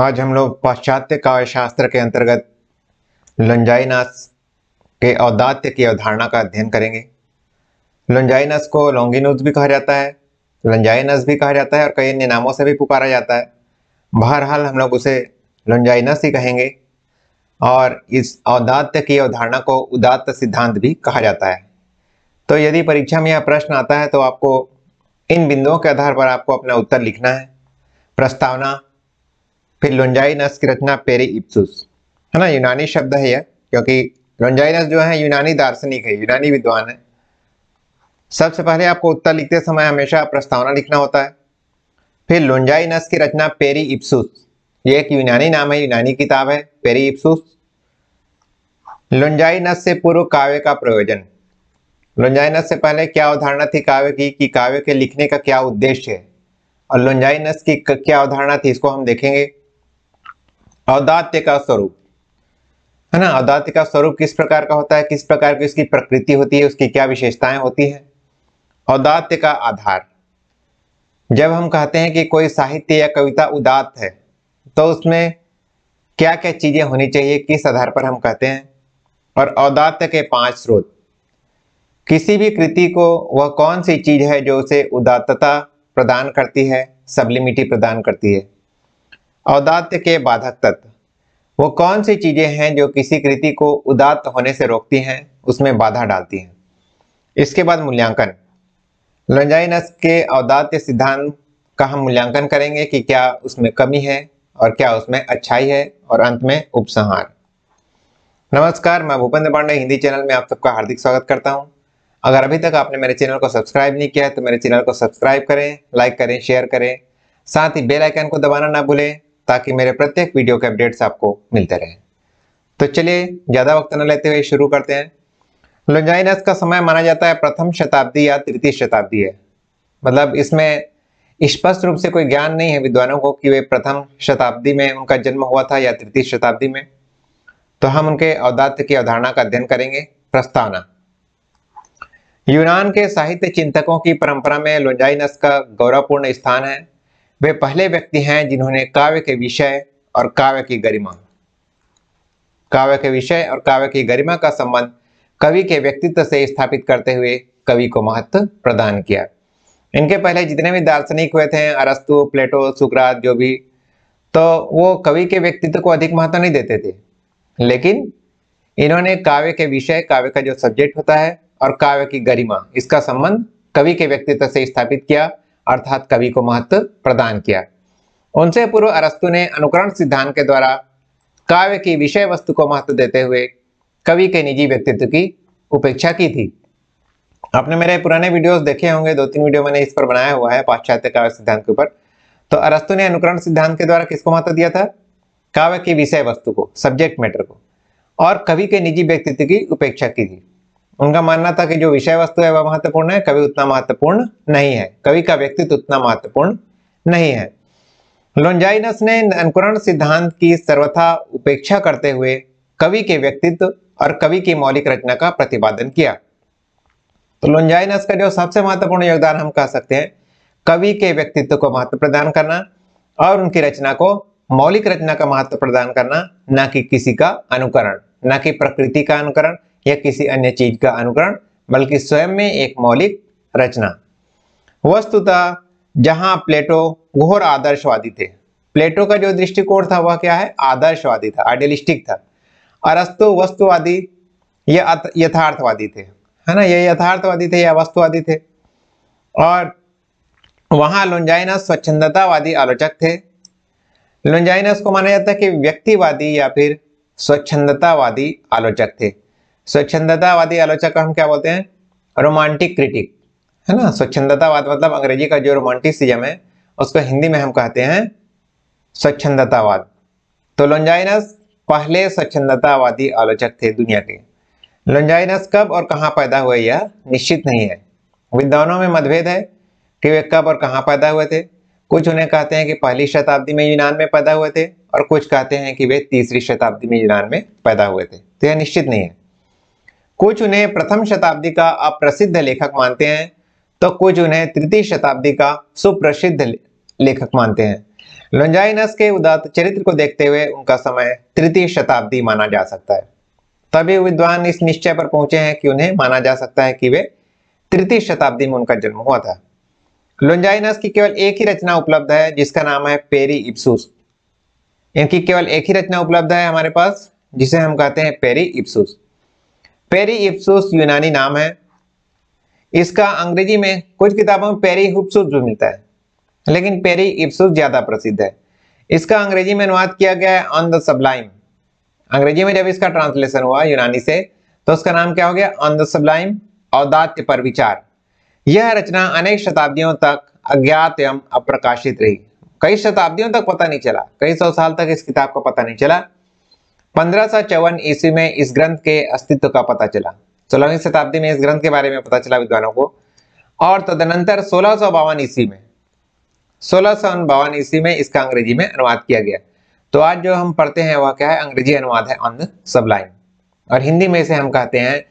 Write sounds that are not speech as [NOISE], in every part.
आज हम लोग पाश्चात्य काव्य शास्त्र के अंतर्गत लंजाइनास के औदात्य की अवधारणा का अध्ययन करेंगे लंजाइनस को लॉन्गिनूज भी कहा जाता है लंजाइनस भी कहा जाता है और कई अन्य नामों से भी पुकारा जाता है बहरहाल हम लोग उसे लंजाइनस ही कहेंगे और इस औदात्य की अवधारणा को उदात्त सिद्धांत भी कहा जाता है तो यदि परीक्षा में यह प्रश्न आता है तो आपको इन बिंदुओं के आधार पर आपको अपना उत्तर लिखना है प्रस्तावना फिर लुंजाई नस की रचना पेरी इप्सुस है ना यूनानी शब्द है यह क्योंकि लोंजाइनस जो है यूनानी दार्शनिक है यूनानी विद्वान है सबसे पहले आपको उत्तर लिखते समय हमेशा प्रस्तावना लिखना होता है फिर लोंजाइनस की रचना पेरी इप्सुस ये एक यूनानी नाम है यूनानी किताब है पेरी इप्सुस लोंजाइनस से पूर्व काव्य का प्रयोजन लोंजाइनस से पहले क्या अवधारणा थी काव्य की कि काव्य के लिखने का क्या उद्देश्य है और लोंजाइनस की क्या अवधारणा थी इसको हम देखेंगे औदात्य का स्वरूप है ना औदात्य का स्वरूप किस प्रकार का होता है किस प्रकार की उसकी प्रकृति होती है उसकी क्या विशेषताएं होती है औदात्य का आधार जब हम कहते हैं कि कोई साहित्य या कविता उदात है तो उसमें क्या क्या चीजें होनी चाहिए किस आधार पर हम कहते हैं और औदात्य के पांच स्रोत किसी भी कृति को वह कौन सी चीज है जो उसे उदात्तता प्रदान करती है सब्लिमिटी प्रदान करती है औदात्य के बाधक तत्व वो कौन सी चीज़ें हैं जो किसी कृति को उदात्त होने से रोकती हैं उसमें बाधा डालती हैं इसके बाद मूल्यांकन लंजाइनस के औदात्य सिद्धांत का हम मूल्यांकन करेंगे कि क्या उसमें कमी है और क्या उसमें अच्छाई है और अंत में उपसंहार नमस्कार मैं भूपेंद्र पांडे हिंदी चैनल में आप सबका हार्दिक स्वागत करता हूँ अगर अभी तक आपने मेरे चैनल को सब्सक्राइब नहीं किया है तो मेरे चैनल को सब्सक्राइब करें लाइक करें शेयर करें साथ ही बेल आइकन को दबाना ना भूलें ताकि मेरे प्रत्येक वीडियो के अपडेट्स आपको मिलते रहें तो चलिए ज़्यादा वक्त न लेते हुए शुरू करते हैं लुंजाइनस का समय माना जाता है प्रथम शताब्दी या तृतीय शताब्दी है मतलब इसमें स्पष्ट रूप से कोई ज्ञान नहीं है विद्वानों को कि वे प्रथम शताब्दी में उनका जन्म हुआ था या तृतीय शताब्दी में तो हम उनके औदात्य की अवधारणा का अध्ययन करेंगे प्रस्तावना यूनान के साहित्य चिंतकों की परंपरा में लुंजाइनस का गौरवपूर्ण स्थान है वे पहले व्यक्ति हैं जिन्होंने काव्य के विषय और काव्य की गरिमा काव्य के विषय और काव्य की गरिमा का संबंध कवि के व्यक्तित्व से स्थापित करते हुए कवि को महत्व प्रदान किया इनके पहले जितने भी दार्शनिक हुए थे अरस्तु प्लेटो सुकरात जो भी तो वो कवि के व्यक्तित्व को अधिक महत्व नहीं देते थे लेकिन इन्होंने काव्य के विषय काव्य का जो सब्जेक्ट होता है और काव्य की गरिमा इसका संबंध कवि के व्यक्तित्व से स्थापित किया अर्थात कवि को महत्व प्रदान किया उनसे पूर्व अरस्तु ने अनुकरण सिद्धांत के द्वारा काव्य की विषय वस्तु को महत्व देते हुए कवि के निजी व्यक्तित्व की उपेक्षा की थी आपने मेरे पुराने वीडियोस देखे होंगे दो तीन वीडियो मैंने इस पर बनाया हुआ है पाश्चात्य काव्य सिद्धांत के ऊपर तो अरस्तु ने अनुकरण सिद्धांत के द्वारा किसको महत्व दिया था काव्य की विषय वस्तु को सब्जेक्ट मैटर को और कवि के निजी व्यक्तित्व की उपेक्षा की थी उनका मानना था कि जो विषय वस्तु है वह महत्वपूर्ण है कवि उतना महत्वपूर्ण नहीं है कवि का व्यक्तित्व उतना महत्वपूर्ण नहीं है लोंजाइनस ने अनुकरण सिद्धांत की सर्वथा उपेक्षा करते हुए कवि के व्यक्तित्व और कवि की मौलिक रचना का प्रतिपादन किया तो लोंजाइनस का जो सबसे महत्वपूर्ण योगदान हम कह सकते हैं कवि के व्यक्तित्व को महत्व प्रदान करना और उनकी रचना को मौलिक रचना का महत्व प्रदान करना न कि किसी का अनुकरण न कि प्रकृति का अनुकरण या किसी अन्य चीज का अनुकरण बल्कि स्वयं में एक मौलिक रचना वस्तुतः जहां प्लेटो घोर आदर्शवादी थे प्लेटो का जो दृष्टिकोण था वह क्या है आदर्शवादी था आइडियलिस्टिक था अरस्तु वस्तुवादी या यथार्थवादी थे है ना ये यथार्थवादी थे या वस्तुवादी थे और वहां लुंजाइनस स्वच्छंदतावादी आलोचक थे लुंजाइनस को माना जाता है कि व्यक्तिवादी या फिर स्वच्छंदतावादी आलोचक थे स्वच्छंदतावादी आलोचक का हम क्या बोलते हैं रोमांटिक क्रिटिक है ना स्वच्छंदतावाद मतलब अंग्रेजी का जो सीजम है उसको हिंदी में हम कहते हैं स्वच्छंदतावाद तो लोंजाइनस पहले स्वच्छंदतावादी आलोचक थे दुनिया के लोंजाइनस कब और कहाँ पैदा हुए यह निश्चित नहीं है विद्वानों में मतभेद है कि वे कब और कहाँ पैदा हुए थे कुछ उन्हें कहते हैं कि पहली शताब्दी में यूनान में पैदा हुए थे और कुछ कहते हैं कि वे तीसरी शताब्दी में यूनान में पैदा हुए थे तो यह निश्चित नहीं है कुछ उन्हें प्रथम शताब्दी का अप्रसिद्ध लेखक मानते हैं तो कुछ उन्हें तृतीय शताब्दी का सुप्रसिद्ध लेखक मानते हैं लंजाइनस के उदात चरित्र को देखते हुए उनका समय तृतीय शताब्दी माना जा सकता है तभी विद्वान इस निश्चय पर पहुंचे हैं कि उन्हें माना जा सकता है कि वे तृतीय शताब्दी में उनका जन्म हुआ था लुंजाइनस की केवल एक ही रचना उपलब्ध है जिसका नाम है पेरी इप्सूस इनकी केवल एक ही रचना उपलब्ध है हमारे पास जिसे हम कहते हैं पेरी इप्सूस पेरी इप्सुस यूनानी नाम है इसका अंग्रेजी में कुछ किताबों में पेरी हुप्सुस भी मिलता है लेकिन पेरी इप्सुस ज़्यादा प्रसिद्ध है इसका अंग्रेजी में अनुवाद किया गया है ऑन द सबलाइम अंग्रेजी में जब इसका ट्रांसलेशन हुआ यूनानी से तो उसका नाम क्या हो गया ऑन द सबलाइम औदात्य पर विचार यह रचना अनेक शताब्दियों तक अज्ञात एवं अप्रकाशित रही कई शताब्दियों तक पता नहीं चला कई सौ साल तक इस किताब का पता नहीं चला पंद्रह ईस्वी में इस ग्रंथ के अस्तित्व का पता चला सोलहवीं शताब्दी में इस ग्रंथ के बारे में पता चला विद्वानों को और तदनंतर सोलह सौ बावन ईस्वी में सोलह सौ बावन ईस्वी में इसका अंग्रेजी में अनुवाद किया गया तो आज जो हम पढ़ते हैं वह क्या है अंग्रेजी अनुवाद है ऑन द सबलाइन और हिंदी में से हम कहते हैं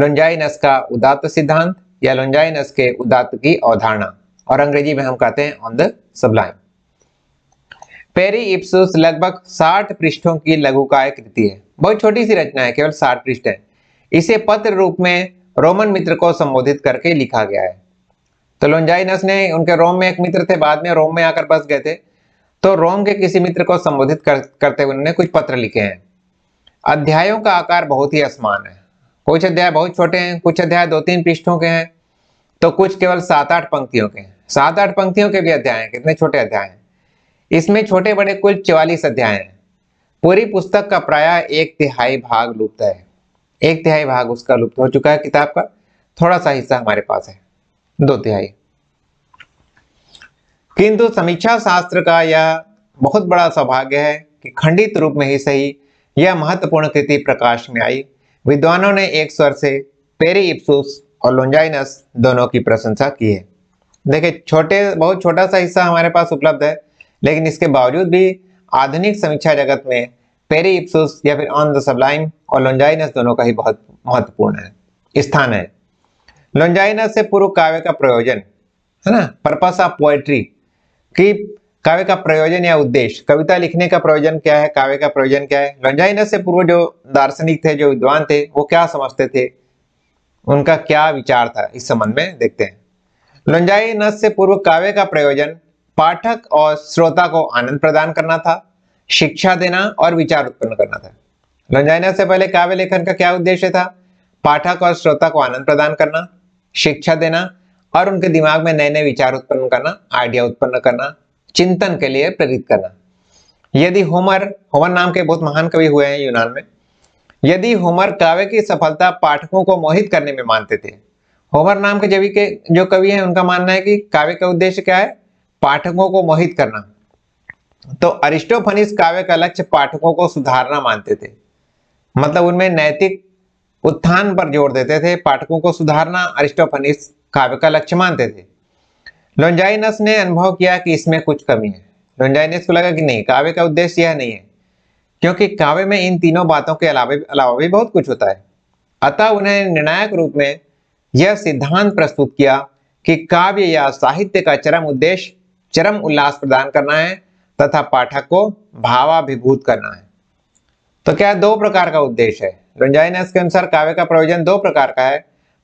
लुंजाई नस का उदात्त सिद्धांत या नस के उदात्त की अवधारणा और अंग्रेजी में हम कहते हैं on the sublime Peri Hypsous लगभग 60 पृष्ठों की लघुकाय कृति है बहुत छोटी सी रचना है केवल 60 पृष्ठ है इसे पत्र रूप में रोमन मित्र को संबोधित करके लिखा गया है तो लोंजाइनस ने उनके रोम में एक मित्र थे बाद में रोम में आकर बस गए थे तो रोम के किसी मित्र को संबोधित कर, करते हुए उन्होंने कुछ पत्र लिखे हैं अध्यायों का आकार बहुत ही आसमान है कुछ अध्याय बहुत छोटे हैं कुछ अध्याय दो तीन पृष्ठों के हैं तो कुछ केवल सात आठ पंक्तियों के हैं सात आठ पंक्तियों के भी अध्याय हैं कितने छोटे अध्याय हैं इसमें छोटे बड़े कुल चवालीस अध्याय हैं पूरी पुस्तक का प्राय एक तिहाई भाग लुप्त है एक तिहाई भाग उसका लुप्त हो चुका है किताब का थोड़ा सा हिस्सा हमारे पास है दो तिहाई किंतु समीक्षा शास्त्र का यह बहुत बड़ा सौभाग्य है कि खंडित रूप में ही सही यह महत्वपूर्ण कृति प्रकाश में आई विद्वानों ने एक स्वर से पेरी इप्सूस और लोंजाइनस दोनों की प्रशंसा की है देखिये छोटे बहुत छोटा सा हिस्सा हमारे पास उपलब्ध है लेकिन इसके बावजूद भी आधुनिक समीक्षा जगत में पेरी इप्सुस या फिर ऑन द सबलाइम और लोंजाइनस दोनों का ही बहुत महत्वपूर्ण है स्थान है लोंजाइनस से पूर्व काव्य का प्रयोजन है ना पर्पस ऑफ पोएट्री की काव्य का प्रयोजन या उद्देश्य कविता लिखने का प्रयोजन क्या है काव्य का प्रयोजन क्या है लोंजाइनस से पूर्व जो दार्शनिक थे जो विद्वान थे वो क्या समझते थे उनका क्या विचार था इस संबंध में देखते हैं लोंजाइनस से पूर्व काव्य का प्रयोजन पाठक और श्रोता को आनंद प्रदान करना था शिक्षा देना और विचार उत्पन्न करना था रंजाइना से पहले काव्य लेखन का क्या उद्देश्य था पाठक और श्रोता को आनंद प्रदान करना शिक्षा देना और उनके दिमाग में नए नए विचार उत्पन्न करना आइडिया उत्पन्न करना चिंतन के लिए प्रेरित करना यदि होमर होमर नाम के बहुत महान कवि हुए हैं यूनान में यदि होमर काव्य की सफलता पाठकों को मोहित करने में मानते थे होमर नाम के जवि के जो कवि हैं उनका मानना है कि काव्य का उद्देश्य क्या है पाठकों को मोहित करना तो अरिस्टोफनीस काव्य का लक्ष्य पाठकों को सुधारना मानते थे मतलब उनमें नैतिक उत्थान पर जोर देते थे पाठकों को सुधारना अरिस्टोफनीस काव्य का लक्ष्य मानते थे लोंजाइनस ने अनुभव किया कि इसमें कुछ कमी है लोंजाइनस को लगा कि नहीं काव्य का उद्देश्य यह नहीं है क्योंकि काव्य में इन तीनों बातों के अलावा अलावा भी बहुत कुछ होता है अतः उन्हें निर्णायक रूप में यह सिद्धांत प्रस्तुत किया कि काव्य या साहित्य का चरम उद्देश्य चरम उल्लास प्रदान करना है तथा पाठक को भावाभिभूत करना है तो क्या दो प्रकार का उद्देश्य है रंजाई ने इसके अनुसार काव्य का प्रयोजन दो प्रकार का है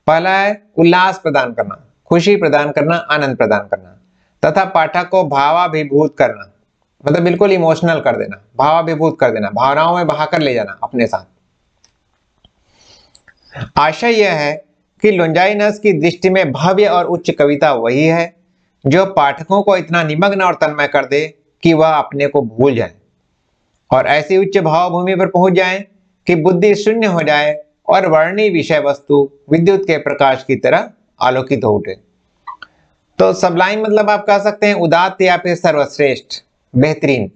पहला है उल्लास प्रदान करना खुशी प्रदान करना आनंद प्रदान करना तथा पाठक को भावाभिभूत करना मतलब बिल्कुल इमोशनल कर देना भावाभिभूत कर देना भावनाओं में बहाकर ले जाना अपने साथ आशय यह है कि लुंजाइनस की दृष्टि में भव्य और उच्च कविता वही है जो पाठकों को इतना निमग्न और तन्मय कर दे कि वह अपने को भूल जाए और ऐसी उच्च भावभूमि पर पहुंच जाए कि बुद्धि शून्य हो जाए और वर्णी विषय वस्तु विद्युत के प्रकाश की तरह आलोकित हो उठे तो सबलाइन मतलब आप कह सकते हैं उदात या फिर सर्वश्रेष्ठ बेहतरीन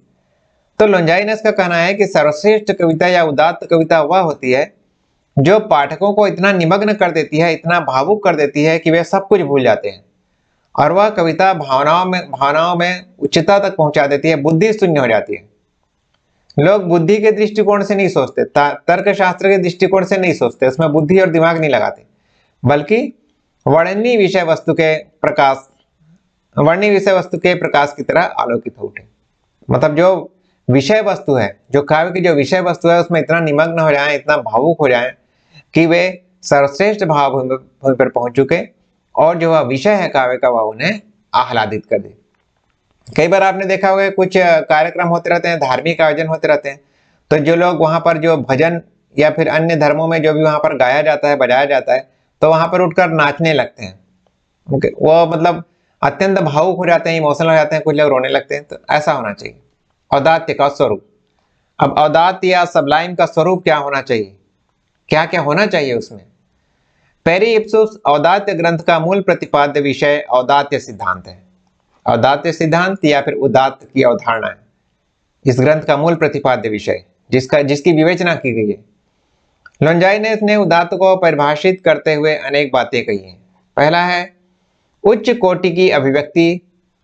तो लोंजाइनस का कहना है कि सर्वश्रेष्ठ कविता या उदात्त कविता वह होती है जो पाठकों को इतना निमग्न कर देती है इतना भावुक कर देती है कि वे सब कुछ भूल जाते हैं और वह कविता भावनाओं में भावनाओं में उच्चता तक पहुंचा देती है बुद्धि शून्य हो जाती है लोग बुद्धि के दृष्टिकोण से नहीं सोचते तर्कशास्त्र के दृष्टिकोण से नहीं सोचते उसमें बुद्धि और दिमाग नहीं लगाते बल्कि वर्णनी विषय वस्तु के प्रकाश वर्णनी विषय वस्तु के प्रकाश की तरह आलोकित हो उठे मतलब जो विषय वस्तु है जो काव्य की जो विषय वस्तु है उसमें इतना निमग्न हो जाए इतना भावुक हो जाए कि वे सर्वश्रेष्ठ भूमि पर पहुंच चुके और जो वह विषय है काव्य का वह उन्हें आह्लादित कर दे कई बार आपने देखा होगा कुछ कार्यक्रम होते रहते हैं धार्मिक आयोजन होते रहते हैं तो जो लोग वहाँ पर जो भजन या फिर अन्य धर्मों में जो भी वहाँ पर गाया जाता है बजाया जाता है तो वहाँ पर उठकर नाचने लगते हैं ओके वो मतलब अत्यंत भावुक हो जाते हैं इमोशनल हो जाते हैं कुछ लोग रोने लगते हैं तो ऐसा होना चाहिए औदात्य का स्वरूप अब औदात्य या सबलाइम का स्वरूप क्या होना चाहिए क्या क्या होना चाहिए उसमें इप्सुस औदात्य ग्रंथ का मूल प्रतिपाद्य विषय औदात्य सिद्धांत है औदात्य सिद्धांत या फिर उदात्त की अवधारणा है इस ग्रंथ का मूल प्रतिपाद्य विषय जिसका जिसकी विवेचना की गई है लोंजाइनेस ने उदात्त को परिभाषित करते हुए अनेक बातें कही हैं पहला है उच्च कोटि की अभिव्यक्ति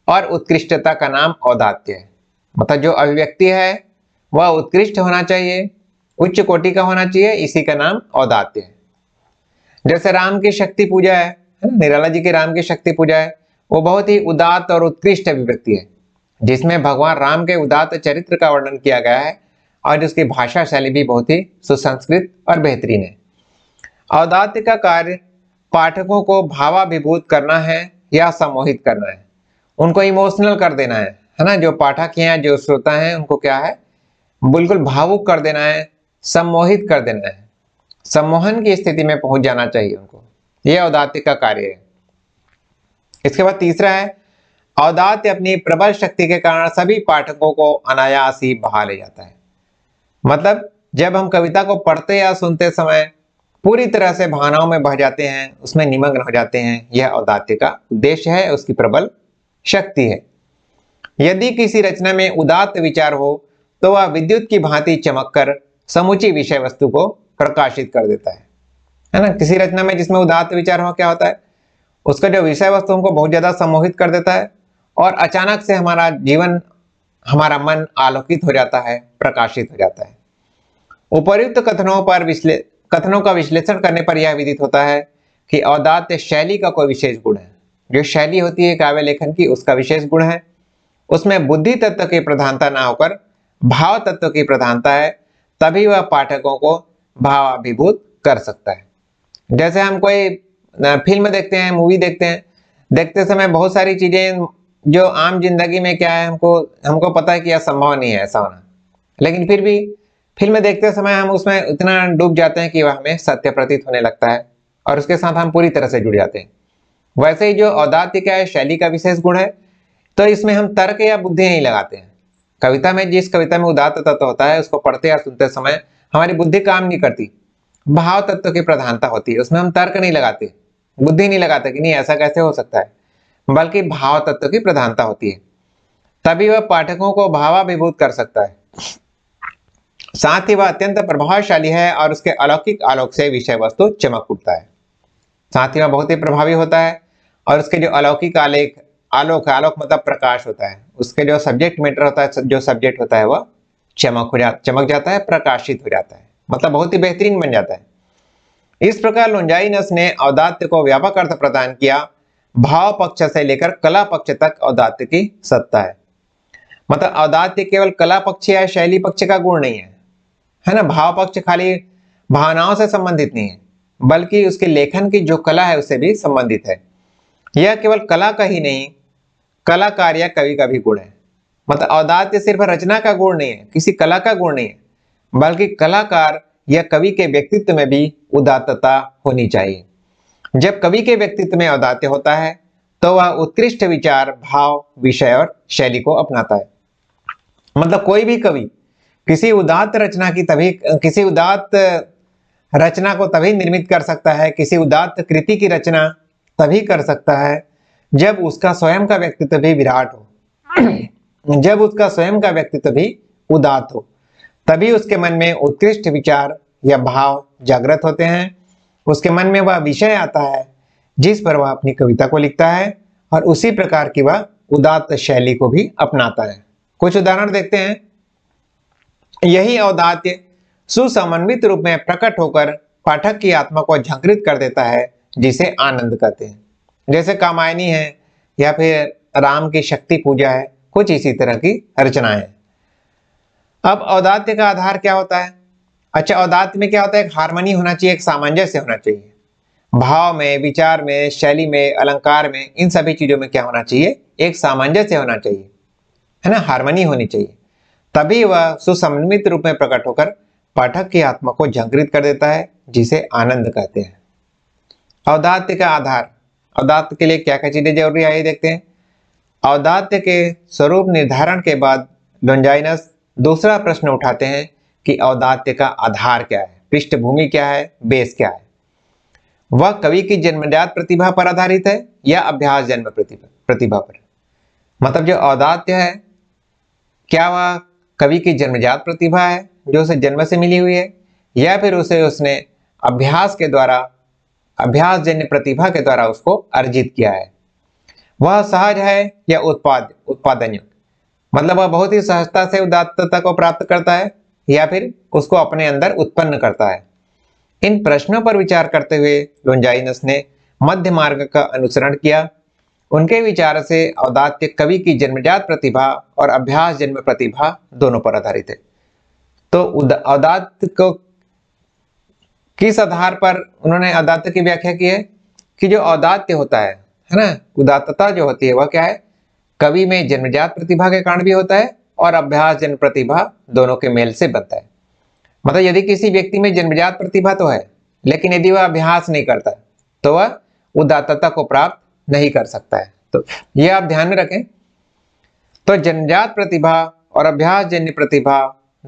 और उत्कृष्टता का नाम औदात्य है मतलब जो अभिव्यक्ति है वह उत्कृष्ट होना चाहिए उच्च कोटि का होना चाहिए इसी का नाम औदात्य है जैसे राम की शक्ति पूजा है निराला जी की राम की शक्ति पूजा है वो बहुत ही उदात और उत्कृष्ट अभिव्यक्ति है जिसमें भगवान राम के उदात चरित्र का वर्णन किया गया है और जिसकी भाषा शैली भी बहुत ही सुसंस्कृत और बेहतरीन है औदात्य का कार्य पाठकों को भावाभिभूत करना है या सम्मोहित करना है उनको इमोशनल कर देना है है ना जो पाठक हैं जो श्रोता हैं उनको क्या है बिल्कुल भावुक कर देना है सम्मोहित कर देना है सम्मोहन की स्थिति में पहुंच जाना चाहिए उनको यह औदात्य का कार्य है इसके बाद तीसरा है औदात्य अपनी प्रबल शक्ति के कारण सभी पाठकों को अनायास ही बहा ले जाता है मतलब जब हम कविता को पढ़ते या सुनते समय पूरी तरह से भावनाओं में बह जाते हैं उसमें निमग्न हो जाते हैं यह औदात्य का उद्देश्य है उसकी प्रबल शक्ति है यदि किसी रचना में उदात्त विचार हो तो वह विद्युत की भांति चमककर समूची विषय वस्तु को प्रकाशित कर देता है है ना किसी रचना में जिसमें उदात विचार हो क्या होता है उसका जो विषय वस्तु हमको बहुत ज़्यादा सम्मोहित कर देता है और अचानक से हमारा जीवन हमारा मन आलोकित हो जाता है प्रकाशित हो जाता है उपयुक्त कथनों पर विश्ले कथनों का विश्लेषण करने पर यह विदित होता है कि औदात शैली का कोई विशेष गुण है जो शैली होती है काव्य लेखन की उसका विशेष गुण है उसमें बुद्धि तत्व की प्रधानता ना होकर भाव तत्व की प्रधानता है तभी वह पाठकों को भावाभिभूत कर सकता है जैसे हम कोई फिल्म देखते हैं मूवी देखते हैं देखते समय बहुत सारी चीज़ें जो आम जिंदगी में क्या है हमको हमको पता है कि यह संभव नहीं है ऐसा होना लेकिन फिर भी फिल्म देखते समय हम उसमें इतना डूब जाते हैं कि वह हमें सत्य प्रतीत होने लगता है और उसके साथ हम पूरी तरह से जुड़ जाते हैं वैसे ही जो औदात्य क्या है शैली का विशेष गुण है तो इसमें हम तर्क या बुद्धि नहीं लगाते हैं कविता में जिस कविता में उदात्त तत्व होता है उसको पढ़ते या सुनते समय हमारी बुद्धि काम नहीं करती भाव तत्व की प्रधानता होती है उसमें हम तर्क नहीं लगाते बुद्धि नहीं लगाते कि नहीं ऐसा कैसे हो सकता है बल्कि भाव तत्व की प्रधानता होती है तभी वह पाठकों को भावाभिभूत कर सकता है साथ ही वह अत्यंत प्रभावशाली है और उसके अलौकिक आलोक से विषय वस्तु चमक उठता है साथ ही वह बहुत ही प्रभावी होता है और उसके जो अलौकिक आलेख आलोक आलोक मतलब प्रकाश होता है उसके जो सब्जेक्ट मैटर होता है जो सब्जेक्ट होता है वह चमक हो जा चमक जाता है प्रकाशित हो जाता है मतलब बहुत ही बेहतरीन बन जाता है इस प्रकार लोंजाइनस ने औदात्य को व्यापक अर्थ प्रदान किया भाव पक्ष से लेकर कला पक्ष तक औदात्य की सत्ता है मतलब औदात्य केवल कला पक्ष या शैली पक्ष का गुण नहीं है है ना भाव पक्ष खाली भावनाओं से संबंधित नहीं है बल्कि उसके लेखन की जो कला है उससे भी संबंधित है यह केवल कला का ही नहीं कलाकार या कवि का भी गुण है मतलब औदात्य सिर्फ रचना का गुण नहीं है किसी कला का गुण नहीं है बल्कि कलाकार या कवि के व्यक्तित्व में भी उदात्तता होनी चाहिए जब कवि के व्यक्तित्व में औदात्य होता है तो वह उत्कृष्ट विचार भाव विषय और शैली को अपनाता है मतलब कोई भी कवि किसी उदात्त रचना की तभी किसी उदात्त रचना को तभी निर्मित कर सकता है किसी उदात्त कृति की रचना तभी कर सकता है जब उसका स्वयं का व्यक्तित्व भी विराट हो जब उसका स्वयं का व्यक्तित्व भी उदात हो तभी उसके मन में उत्कृष्ट विचार या भाव जागृत होते हैं उसके मन में वह विषय आता है जिस पर वह अपनी कविता को लिखता है और उसी प्रकार की वह उदात शैली को भी अपनाता है कुछ उदाहरण देखते हैं यही औदात्य सुसमन्वित रूप में प्रकट होकर पाठक की आत्मा को जागृत कर देता है जिसे आनंद कहते हैं जैसे कामायनी है या फिर राम की शक्ति पूजा है कुछ इसी तरह की रचनाएं अब औदात्य का आधार क्या होता है अच्छा औदात्य में क्या होता है एक हारमोनी होना चाहिए एक सामंजस्य होना चाहिए भाव में विचार में शैली में अलंकार में इन सभी चीज़ों में क्या होना चाहिए एक सामंजस्य होना चाहिए है ना हारमोनी होनी चाहिए तभी वह सुसमित रूप में प्रकट होकर पाठक की आत्मा को झंकृत कर देता है जिसे आनंद कहते हैं औदात्य का आधार औदात्य के लिए क्या क्या चीज़ें जरूरी आइए देखते हैं औदात्य के स्वरूप निर्धारण के बाद डोंजाइनस दूसरा प्रश्न उठाते हैं कि औदात्य का आधार क्या है पृष्ठभूमि क्या है बेस क्या है वह कवि की जन्मजात प्रतिभा पर आधारित है या अभ्यास जन्म प्रतिभा प्रतिभा पर मतलब जो औदात्य है क्या वह कवि की जन्मजात प्रतिभा है जो उसे जन्म से मिली हुई है या फिर उसे उसने अभ्यास के द्वारा अभ्यास जन्य प्रतिभा के द्वारा उसको अर्जित किया है वह सहज है या उत्पाद उत्पादन युक्त मतलब वह बहुत ही सहजता से उदात्तता को प्राप्त करता है या फिर उसको अपने अंदर उत्पन्न करता है इन प्रश्नों पर विचार करते हुए लुंजाइनस ने मध्य मार्ग का अनुसरण किया उनके विचार से औदात्य कवि की जन्मजात प्रतिभा और अभ्यास जन्म प्रतिभा दोनों पर आधारित है तो औदात्य को किस आधार पर उन्होंने औदात्य की व्याख्या की है कि जो औदात्य होता है है ना उदातता जो होती है वह क्या है कवि में जन्मजात प्रतिभा के कारण भी होता है और अभ्यास जन प्रतिभा दोनों के मेल से बनता है मतलब यदि किसी व्यक्ति में जन्मजात प्रतिभा तो है लेकिन यदि वह अभ्यास नहीं करता तो वह उदातता को प्राप्त नहीं कर सकता है तो यह आप ध्यान में रखें तो जन्मजात प्रतिभा और अभ्यास जन्य प्रतिभा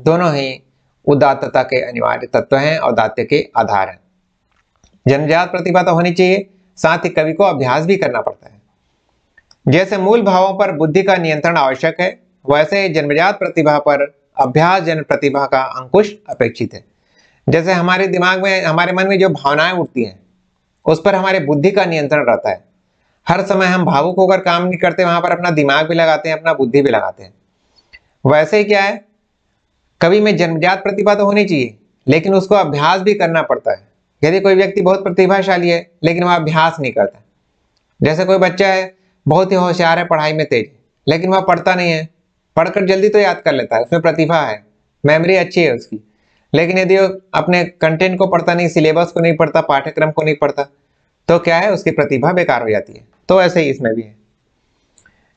दोनों ही उदातता के अनिवार्य तत्व हैं और दात्य के आधार हैं जन्मजात प्रतिभा तो होनी चाहिए साथ ही कवि को अभ्यास भी करना पड़ता है जैसे मूल भावों पर बुद्धि का नियंत्रण आवश्यक है वैसे ही जन्मजात प्रतिभा पर अभ्यास जन प्रतिभा का अंकुश अपेक्षित है जैसे हमारे दिमाग में हमारे मन में जो भावनाएं उठती हैं उस पर हमारे बुद्धि का नियंत्रण रहता है हर समय हम भावुक होकर काम नहीं करते वहां पर अपना दिमाग भी लगाते हैं अपना बुद्धि भी लगाते हैं वैसे ही क्या है कवि में जन्मजात प्रतिभा तो होनी चाहिए लेकिन उसको अभ्यास भी करना पड़ता है यदि कोई व्यक्ति बहुत प्रतिभाशाली है लेकिन वह अभ्यास नहीं करता जैसे कोई बच्चा है बहुत ही होशियार है पढ़ाई में तेज लेकिन वह पढ़ता नहीं है पढ़कर जल्दी तो याद कर लेता है उसमें प्रतिभा है मेमोरी अच्छी है उसकी लेकिन यदि वो अपने कंटेंट को पढ़ता नहीं सिलेबस को नहीं पढ़ता पाठ्यक्रम को नहीं पढ़ता तो क्या है उसकी प्रतिभा बेकार हो जाती है तो ऐसे ही इसमें भी है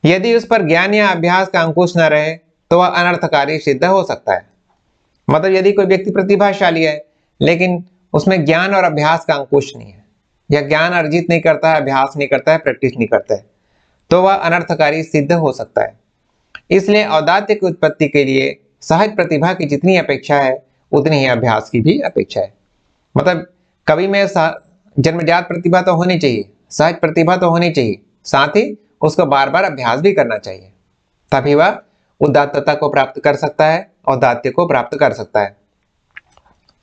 यदि उस पर ज्ञान या अभ्यास का अंकुश न रहे तो वह अनर्थकारी सिद्ध हो सकता है मतलब यदि कोई व्यक्ति प्रतिभाशाली है लेकिन उसमें ज्ञान और अभ्यास का अंकुश नहीं है या ज्ञान अर्जित नहीं करता है अभ्यास नहीं करता है प्रैक्टिस नहीं करता है तो वह अनर्थकारी सिद्ध हो सकता है इसलिए औदात्य की उत्पत्ति के लिए सहज प्रतिभा की जितनी अपेक्षा है उतनी ही अभ्यास की भी अपेक्षा है मतलब कवि में जन्मजात प्रतिभा तो होनी चाहिए सहज प्रतिभा तो होनी चाहिए साथ ही उसको बार बार अभ्यास भी करना चाहिए तभी वह उदात्तता को प्राप्त कर सकता है औदात्य को प्राप्त कर सकता है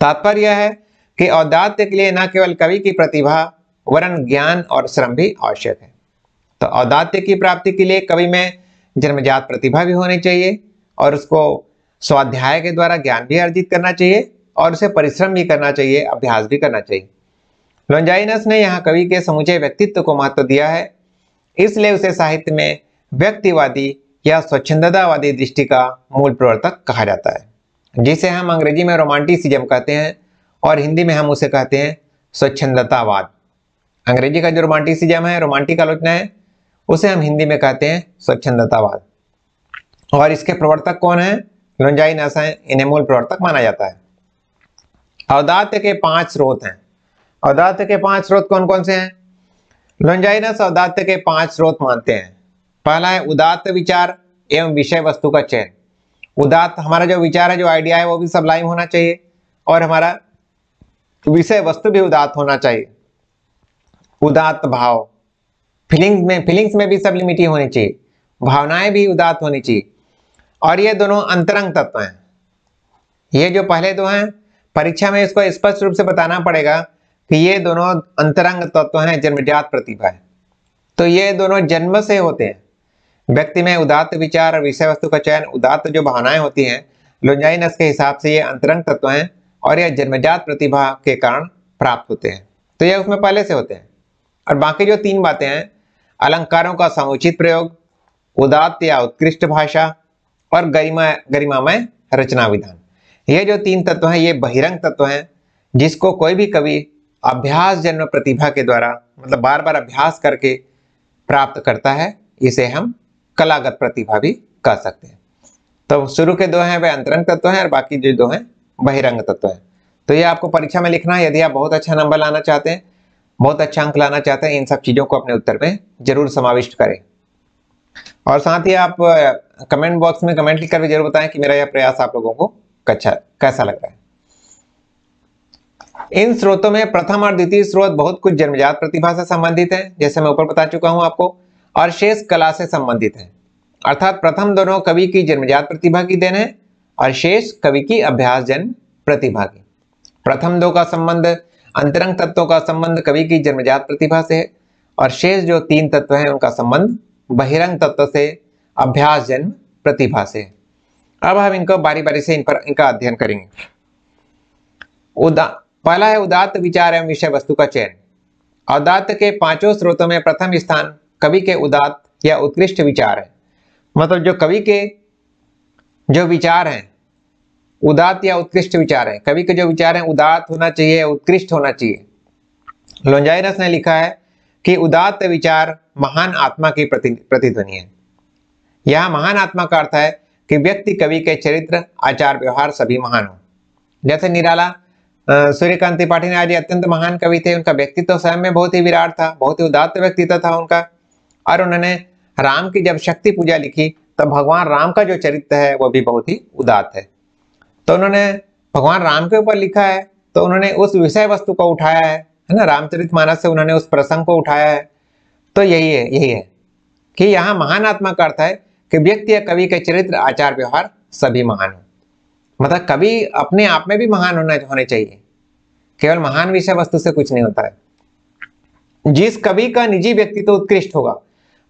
तात्पर्य है कि औदात्य के लिए न केवल कवि की प्रतिभा वरण ज्ञान और श्रम भी आवश्यक है तो औदात्य की प्राप्ति के लिए कवि में जन्मजात प्रतिभा भी होनी चाहिए और उसको स्वाध्याय के द्वारा ज्ञान भी अर्जित करना चाहिए और उसे परिश्रम भी करना चाहिए अभ्यास भी करना चाहिए लोंजाइनस ने यहाँ कवि के समूचे व्यक्तित्व को महत्व दिया है इसलिए उसे साहित्य में व्यक्तिवादी या स्वच्छंदतावादी दृष्टि का मूल प्रवर्तक कहा जाता है जिसे हम अंग्रेजी में रोमांटिसिज्म कहते हैं और हिंदी में हम उसे कहते हैं स्वच्छंदतावाद अंग्रेजी का जो रोमांटिसिज्म है रोमांटिक आलोचना है उसे हम हिंदी में कहते हैं स्वच्छंदतावाद और इसके प्रवर्तक कौन है रंजाई नसाएं इन्हें मूल प्रवर्तक माना जाता है अवदात के पांच स्रोत हैं अवदात के पांच स्रोत कौन कौन से हैं लुंजाइनस अवदात्य के पांच स्रोत मानते हैं पहला है उदात विचार एवं विषय वस्तु का चयन उदात हमारा जो विचार है जो आइडिया है वो भी सब लाइव होना चाहिए और हमारा तो विषय वस्तु भी उदात होना चाहिए उदात भाव फीलिंग्स में फीलिंग्स में भी लिमिटी होनी चाहिए भावनाएं भी उदात होनी चाहिए और ये दोनों अंतरंग तत्व हैं ये जो पहले दो हैं परीक्षा में इसको स्पष्ट रूप से बताना पड़ेगा कि ये दोनों अंतरंग तत्व हैं जन्मजात प्रतिभा है तो ये दोनों जन्म से होते हैं व्यक्ति में उदात विचार और विषय वस्तु का चयन उदात जो भावनाएं होती हैं लोंजाइनस के हिसाब से ये अंतरंग तत्व हैं और यह जन्मजात प्रतिभा के कारण प्राप्त होते हैं तो यह उसमें पहले से होते हैं और बाकी जो तीन बातें हैं अलंकारों का समुचित प्रयोग उदात्त या उत्कृष्ट भाषा और गरिमा गरिमामय रचना विधान ये जो तीन तत्व हैं ये बहिरंग तत्व हैं जिसको कोई भी कवि अभ्यास जन्म प्रतिभा के द्वारा मतलब बार बार अभ्यास करके प्राप्त करता है इसे हम कलागत प्रतिभा भी कह सकते हैं तो शुरू के दो हैं वे अंतरंग तत्व हैं और बाकी जो दो हैं बहिरंग तत्व है तो ये आपको परीक्षा में लिखना है यदि आप बहुत अच्छा नंबर लाना चाहते हैं बहुत अच्छा अंक लाना चाहते हैं इन सब चीज़ों को अपने उत्तर में जरूर समाविष्ट करें और साथ ही आप कमेंट बॉक्स में कमेंट लिख कर जरूर बताएं कि मेरा यह प्रयास आप लोगों को कच्चा कैसा लग रहा है इन स्रोतों में प्रथम और द्वितीय स्रोत बहुत कुछ जन्मजात प्रतिभा से संबंधित है जैसे मैं ऊपर बता चुका हूं आपको और शेष कला से संबंधित है अर्थात प्रथम दोनों कवि की जन्मजात प्रतिभा की देन है और शेष कवि की अभ्यास जन प्रतिभा की प्रथम दो का संबंध अंतरंग तत्वों का संबंध कवि की जन्मजात प्रतिभा से है और शेष जो तीन तत्व हैं उनका संबंध बहिरंग तत्व से अभ्यास जन्म प्रतिभा से है अब हम इनको बारी बारी से इन पर इनका अध्ययन करेंगे उदा पहला है उदात्त विचार एवं विषय वस्तु का चयन औदात्त के पांचों स्रोतों में प्रथम स्थान कवि के उदात्त या उत्कृष्ट विचार है मतलब जो कवि के जो विचार हैं उदात या उत्कृष्ट विचार हैं कवि के जो विचार हैं उदात होना चाहिए उत्कृष्ट होना चाहिए लोंजाइरस ने लिखा है कि उदात विचार महान आत्मा की प्रतिध्वनि है यह महान आत्मा का अर्थ है कि व्यक्ति कवि के चरित्र आचार व्यवहार सभी महान हो जैसे निराला सूर्यकांत त्रिपाठी ने आज अत्यंत महान कवि थे उनका व्यक्तित्व तो स्वयं में बहुत ही विराट था बहुत ही उदात्त व्यक्तित्व था उनका और उन्होंने राम की जब शक्ति पूजा लिखी तब भगवान राम का जो चरित्र है वह भी बहुत ही उदात है तो उन्होंने भगवान राम के ऊपर लिखा है तो उन्होंने उस विषय वस्तु को उठाया है है ना रामचरित मानस से उन्होंने उस प्रसंग को उठाया है तो यही है यही है कि यहाँ महान आत्मा का अर्थ है कि व्यक्ति या कवि के चरित्र आचार व्यवहार सभी महान हो मतलब कवि अपने आप में भी महान होना होने चाहिए केवल महान विषय वस्तु से कुछ नहीं होता है जिस कवि का निजी व्यक्तित्व तो उत्कृष्ट होगा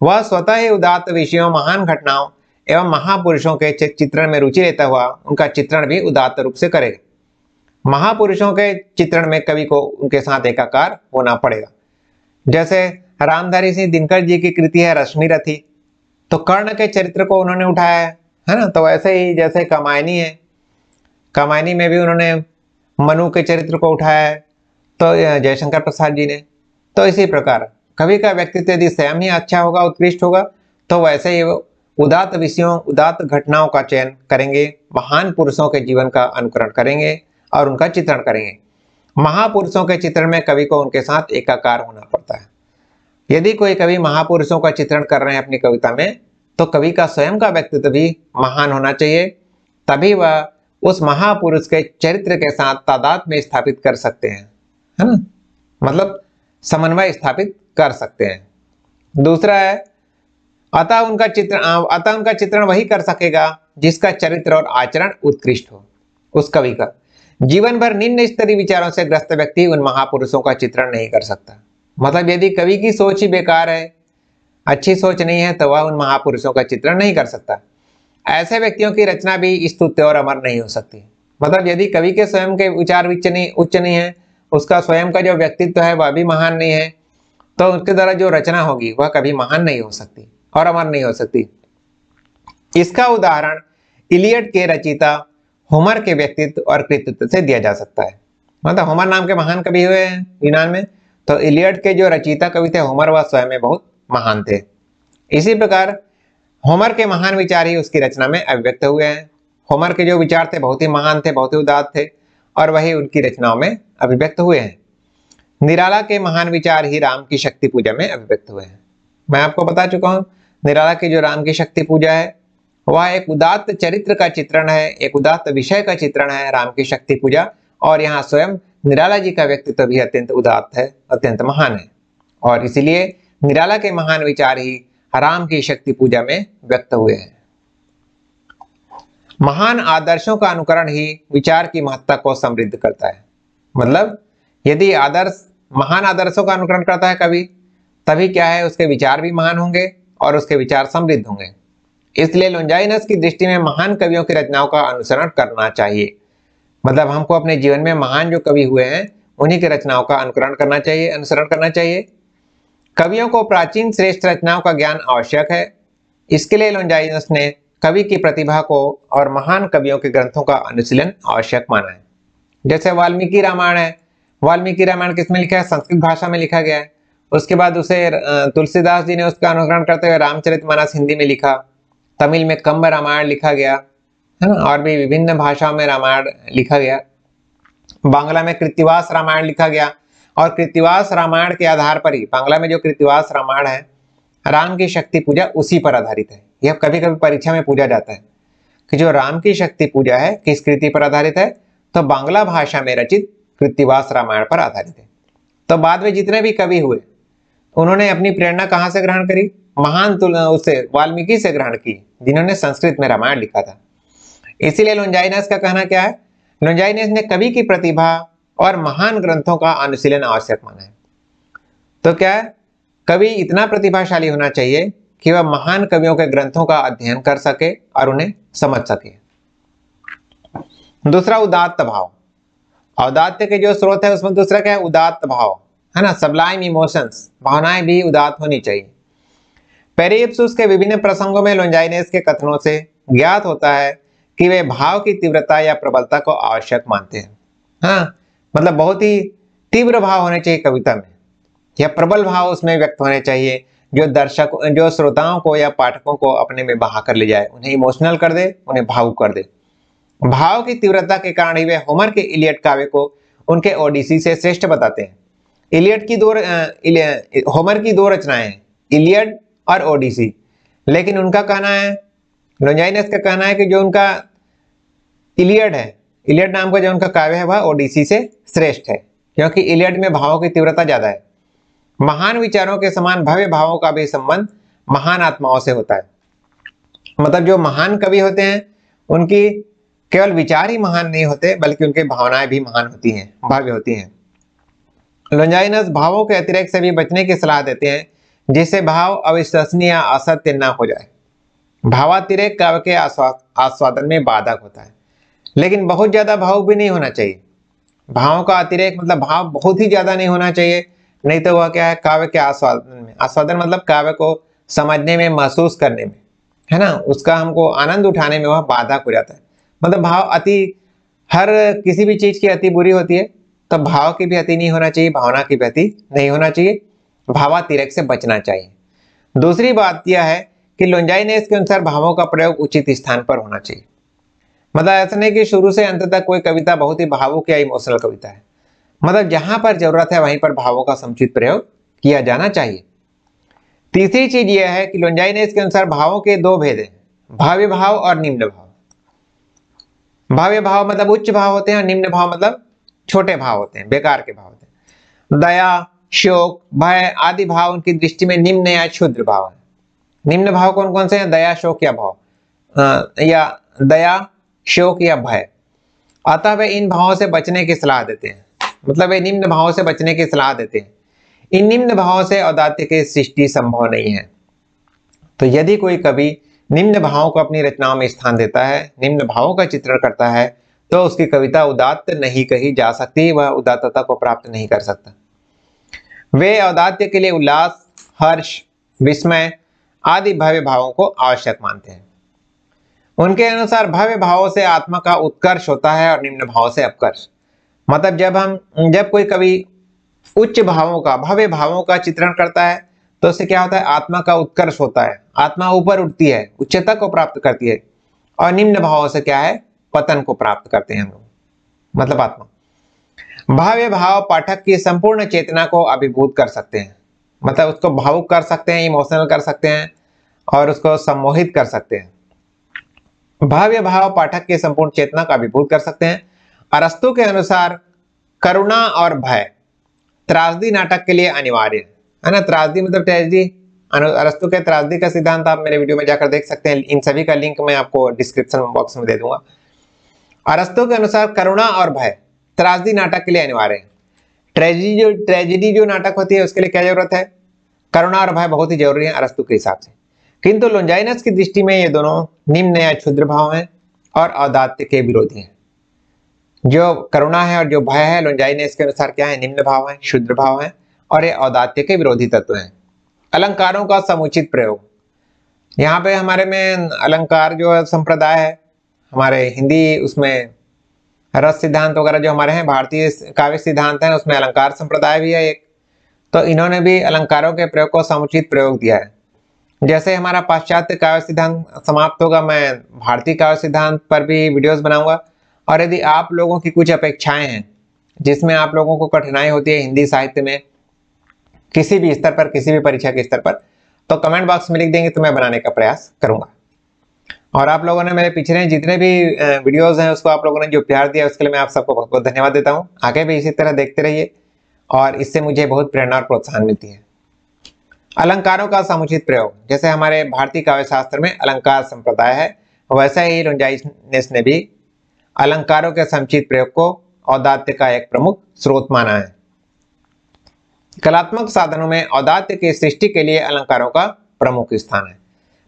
वह स्वतः ही उदात विषयों महान घटनाओं एवं महापुरुषों के चित्रण में रुचि लेता हुआ उनका चित्रण भी उदात्त रूप से करेगा महापुरुषों के चित्रण में कवि को उनके साथ एकाकार होना पड़ेगा जैसे रामधारी सिंह दिनकर जी की कृति है रश्मि रथी तो कर्ण के चरित्र को उन्होंने उठाया है है ना तो वैसे ही जैसे कमायनी है कमायनी में भी उन्होंने मनु के चरित्र को उठाया है तो जयशंकर प्रसाद जी ने तो इसी प्रकार कवि का व्यक्तित्व यदि स्वयं ही अच्छा होगा उत्कृष्ट होगा तो वैसे ही उदात विषयों उदात घटनाओं का चयन करेंगे महान पुरुषों के जीवन का अनुकरण करेंगे और उनका चित्रण करेंगे महापुरुषों के चित्रण में कवि को उनके साथ एकाकार होना पड़ता है यदि कोई कवि महापुरुषों का चित्रण कर रहे हैं अपनी कविता में तो कवि का स्वयं का व्यक्तित्व भी महान होना चाहिए तभी वह उस महापुरुष के चरित्र के साथ तादाद में स्थापित कर सकते हैं है ना मतलब समन्वय स्थापित कर सकते हैं दूसरा है अतः उनका चित्र अतः उनका चित्रण वही कर सकेगा जिसका चरित्र और आचरण उत्कृष्ट हो उस कवि का जीवन भर निम्न स्तरीय विचारों से ग्रस्त व्यक्ति उन महापुरुषों का चित्रण नहीं कर सकता मतलब यदि कवि की सोच ही बेकार है अच्छी सोच नहीं है तो वह उन महापुरुषों का चित्रण नहीं कर सकता ऐसे व्यक्तियों की रचना भी स्तुत्य और अमर नहीं हो सकती मतलब यदि कवि के स्वयं के विचार उच्च नहीं उच्च नहीं है उसका स्वयं का जो व्यक्तित्व है वह भी महान नहीं है तो उनके द्वारा जो रचना होगी वह कभी महान नहीं हो सकती और अमर नहीं हो सकती इसका उदाहरण इलियट के रचिता होमर के व्यक्तित्व और कृतित्व से दिया जा सकता है मतलब होमर नाम के महान कवि हुए हैं यूनान में तो इलियट के जो रचिता कवि थे होमर व स्वयं में बहुत महान थे इसी प्रकार होमर के महान विचार ही उसकी रचना में अभिव्यक्त हुए हैं होमर के जो विचार थे बहुत ही महान थे बहुत ही उदात थे और वही उनकी रचनाओं में अभिव्यक्त हुए हैं निराला के महान विचार ही राम की शक्ति पूजा में अभिव्यक्त हुए हैं मैं आपको बता चुका हूँ निराला की जो राम की शक्ति पूजा है वह एक उदात्त चरित्र का चित्रण है एक उदात्त विषय का चित्रण है राम की शक्ति पूजा और यहाँ स्वयं निराला जी का व्यक्तित्व तो भी अत्यंत उदात्त है अत्यंत महान है और इसीलिए निराला के महान विचार ही राम की शक्ति पूजा में व्यक्त हुए हैं महान आदर्शों का अनुकरण ही विचार की महत्ता को समृद्ध करता है मतलब यदि आदर्श महान आदर्शों का अनुकरण करता है कभी तभी क्या है उसके विचार भी महान होंगे और उसके विचार समृद्ध होंगे इसलिए लुंजाइनस की दृष्टि में महान कवियों की रचनाओं का अनुसरण करना चाहिए मतलब हमको अपने जीवन में महान जो कवि हुए हैं उन्हीं की रचनाओं का अनुकरण करना चाहिए अनुसरण करना चाहिए कवियों को प्राचीन श्रेष्ठ रचनाओं का ज्ञान आवश्यक है इसके लिए लुंजाइनस ने कवि की प्रतिभा को और महान कवियों के ग्रंथों का अनुशीलन आवश्यक माना है जैसे वाल्मीकि रामायण है वाल्मीकि रामायण किसमें लिखा है संस्कृत भाषा में लिखा गया है उसके बाद उसे तुलसीदास जी ने उसका अनुकरण करते हुए रामचरित मानस हिंदी में लिखा तमिल में कम्ब रामायण लिखा गया है ना और भी विभिन्न भाषाओं में रामायण लिखा गया बांग्ला में कृतिवास रामायण लिखा गया और कृतिवास रामायण के आधार पर ही बांग्ला में जो कृतिवास रामायण है राम की शक्ति पूजा उसी पर आधारित है यह कभी कभी परीक्षा में पूजा जाता है कि जो राम की शक्ति पूजा है किस कृति पर आधारित है तो बांग्ला भाषा में रचित कृतिवास रामायण पर आधारित है तो बाद में जितने भी कवि हुए उन्होंने अपनी प्रेरणा कहाँ से ग्रहण करी महान उससे वाल्मीकि से ग्रहण की जिन्होंने संस्कृत में रामायण लिखा था इसीलिए लुंजाइनस का कहना क्या है लुंजाइनस ने कवि की प्रतिभा और महान ग्रंथों का अनुशीलन आवश्यक माना है तो क्या है कवि इतना प्रतिभाशाली होना चाहिए कि वह महान कवियों के ग्रंथों का अध्ययन कर सके और उन्हें समझ सके दूसरा उदात्त भाव औदात्य के जो स्रोत है उसमें दूसरा क्या है उदात्त भाव है ना सबलाइम इमोशंस भावनाएं भी उदात होनी चाहिए पेरिप्सुस के विभिन्न प्रसंगों में लोंजाइनेस के कथनों से ज्ञात होता है कि वे भाव की तीव्रता या प्रबलता को आवश्यक मानते हैं हाँ मतलब बहुत ही तीव्र भाव होने चाहिए कविता में या प्रबल भाव उसमें व्यक्त होने चाहिए जो दर्शक जो श्रोताओं को या पाठकों को अपने में बहा कर ले जाए उन्हें इमोशनल कर दे उन्हें भावुक कर दे भाव की तीव्रता के कारण ही वे होमर के इलियट काव्य को उनके ओडिसी से श्रेष्ठ बताते हैं इलियड की दो होमर की दो रचनाएं इलियड और ओडिसी लेकिन उनका कहना है रोजाइनस का कहना है कि जो उनका इलियड है इलियड नाम का जो उनका काव्य है वह ओडिसी से श्रेष्ठ है क्योंकि इलियड में भावों की तीव्रता ज़्यादा है महान विचारों के समान भव्य भावों का भी संबंध महान आत्माओं से होता है मतलब जो महान कवि होते हैं उनकी केवल विचार ही महान नहीं होते बल्कि उनकी भावनाएं भी महान होती हैं भव्य होती हैं लोंजाइनस भावों के अतिरिक्त से भी बचने की सलाह देते हैं जिससे भाव अविश्वसनीय असत्य न हो जाए भावातिरेक काव्य के आस्वादन में बाधक होता है लेकिन बहुत ज़्यादा भाव भी नहीं होना चाहिए भावों का अतिरेक मतलब भाव बहुत ही ज़्यादा नहीं होना चाहिए नहीं तो वह क्या है काव्य के आस्वादन में आस्वादन मतलब काव्य को समझने में महसूस करने में है ना उसका हमको आनंद उठाने में वह बाधक हो जाता है मतलब भाव अति हर किसी भी चीज़ की अति बुरी होती है तब भाव की व्यति नहीं होना चाहिए भावना की व्यति नहीं होना चाहिए भावातिरक से बचना चाहिए दूसरी बात यह है कि ने के अनुसार भावों का प्रयोग उचित स्थान पर होना चाहिए मतलब ऐसा नहीं कि शुरू से अंत तक कोई कविता बहुत ही भावुक या इमोशनल कविता है मतलब जहां पर जरूरत है वहीं पर भावों का समुचित प्रयोग किया जाना चाहिए तीसरी चीज यह है कि ने के अनुसार भावों के दो भेद हैं भाव्य भाव और निम्न भाव भाव्य भाव मतलब उच्च भाव होते हैं और निम्न भाव मतलब छोटे भाव होते हैं बेकार के भाव होते हैं दया शोक भय आदि भाव उनकी दृष्टि में निम्न या क्षुद्र भाव है निम्न भाव कौन कौन से हैं दया शोक या भाव आ, या दया शोक या भय अतः वे इन भावों से बचने की सलाह देते हैं मतलब वे निम्न भावों से बचने की सलाह देते हैं इन निम्न भावों से औदात्य की सृष्टि संभव नहीं है तो यदि कोई कवि निम्न भावों को अपनी रचनाओं में स्थान देता है निम्न भावों का चित्रण करता है तो उसकी कविता उदात्त नहीं कही जा सकती वह उदात्तता को प्राप्त नहीं कर सकता वे औदात्य के लिए उल्लास हर्ष विस्मय आदि भव्य भावों को आवश्यक मानते हैं उनके अनुसार भव्य भावों से आत्मा का उत्कर्ष होता है और निम्न भावों से अपकर्ष मतलब जब हम जब कोई कवि उच्च भावों का भव्य भावों का चित्रण करता है तो उससे क्या होता है आत्मा का उत्कर्ष होता है आत्मा ऊपर उठती है उच्चता को प्राप्त करती है और निम्न भावों से क्या है पतन को प्राप्त करते हैं हम लोग मतलब आत्मा भाव्य भाव पाठक की संपूर्ण चेतना को अभिभूत कर सकते हैं मतलब उसको भावुक कर सकते हैं इमोशनल कर सकते हैं और उसको सम्मोहित कर सकते हैं भाव्य भाव पाठक की संपूर्ण चेतना को अभिभूत कर सकते हैं अरस्तु के अनुसार करुणा और भय त्रासदी नाटक के लिए अनिवार्य है ना त्रासदी मतलब ट्रेजिडी अरस्तु के त्रासदी का सिद्धांत आप मेरे वीडियो में जाकर देख सकते हैं इन सभी का लिंक मैं आपको डिस्क्रिप्शन बॉक्स में दे दूंगा अरस्तों के अनुसार करुणा और भय त्रासदी नाटक के लिए अनिवार्य है ट्रेजिडी जो ट्रेजिडी जो नाटक होती है उसके लिए क्या जरूरत है करुणा और भय बहुत ही जरूरी है अरस्तु के हिसाब से किंतु लुंजाइनस की दृष्टि में ये दोनों निम्न या क्षुद्र भाव हैं और औदात्य के विरोधी हैं जो करुणा है और जो भय है लुंजाइनस के अनुसार क्या है निम्न भाव है क्षुद्र भाव है और ये औदात्य के विरोधी तत्व हैं अलंकारों का समुचित प्रयोग यहाँ पे हमारे में अलंकार जो संप्रदाय है हमारे हिंदी उसमें रस सिद्धांत वगैरह जो हमारे हैं भारतीय काव्य सिद्धांत हैं उसमें अलंकार संप्रदाय भी है एक तो इन्होंने भी अलंकारों के प्रयोग को समुचित प्रयोग दिया है जैसे हमारा पाश्चात्य काव्य सिद्धांत समाप्त होगा मैं भारतीय काव्य सिद्धांत पर भी वीडियोस बनाऊंगा और यदि आप लोगों की कुछ अपेक्षाएं हैं जिसमें आप लोगों को कठिनाई होती है हिंदी साहित्य में किसी भी स्तर पर किसी भी परीक्षा के स्तर पर तो कमेंट बॉक्स में लिख देंगे तो मैं बनाने का प्रयास करूंगा और आप लोगों ने मेरे पिछले जितने भी वीडियोस हैं उसको आप लोगों ने जो प्यार दिया उसके लिए मैं आप सबको बहुत बहुत धन्यवाद देता हूँ आगे भी इसी तरह देखते रहिए और इससे मुझे बहुत प्रेरणा और प्रोत्साहन मिलती है अलंकारों का समुचित प्रयोग जैसे हमारे भारतीय काव्य शास्त्र में अलंकार संप्रदाय है वैसा ही रोंजाइनेस ने भी अलंकारों के समुचित प्रयोग को औदात्य का एक प्रमुख स्रोत माना है कलात्मक साधनों में औदात्य की सृष्टि के लिए अलंकारों का प्रमुख स्थान है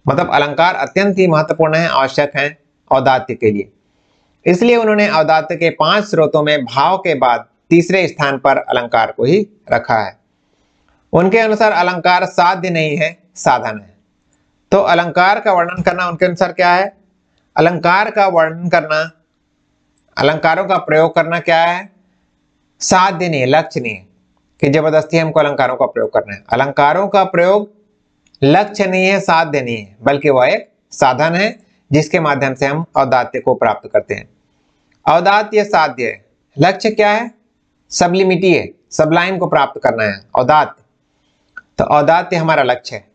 मतलब अलंकार अत्यंत ही महत्वपूर्ण है आवश्यक है औदात्य के लिए इसलिए उन्होंने औदात्य के पांच स्रोतों में भाव के बाद तीसरे स्थान पर अलंकार को ही रखा है उनके अनुसार अलंकार साध्य नहीं है साधन है तो अलंकार का वर्णन करना उनके अनुसार क्या है अलंकार का वर्णन करना अलंकारों का प्रयोग करना क्या है साध्य नहीं लक्ष्य नहीं कि जबरदस्ती हमको अलंकारों का प्रयोग करना है अलंकारों का प्रयोग लक्ष्य नहीं है साध्य नहीं है बल्कि वह एक साधन है जिसके माध्यम से हम औदात्य को प्राप्त करते हैं औदात्य साध्य लक्ष्य क्या है सबलिमिटी है सबलाइन को प्राप्त करना है औदात्य तो औदात्य हमारा लक्ष्य है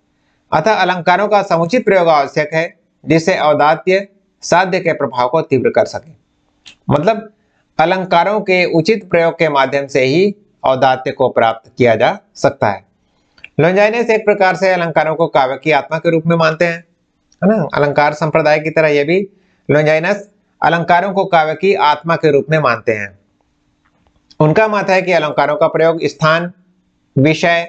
अतः अलंकारों का समुचित प्रयोग आवश्यक है जिससे औदात्य साध्य के प्रभाव को तीव्र कर सके मतलब अलंकारों के उचित प्रयोग के माध्यम से ही औदात्य को प्राप्त किया जा सकता है लंजाइनेस एक प्रकार से अलंकारों को काव्य की आत्मा के रूप में मानते हैं है ना अलंकार संप्रदाय की तरह यह भी लंजाइनस अलंकारों को काव्य की आत्मा के रूप में मानते हैं उनका मत है कि अलंकारों का प्रयोग स्थान विषय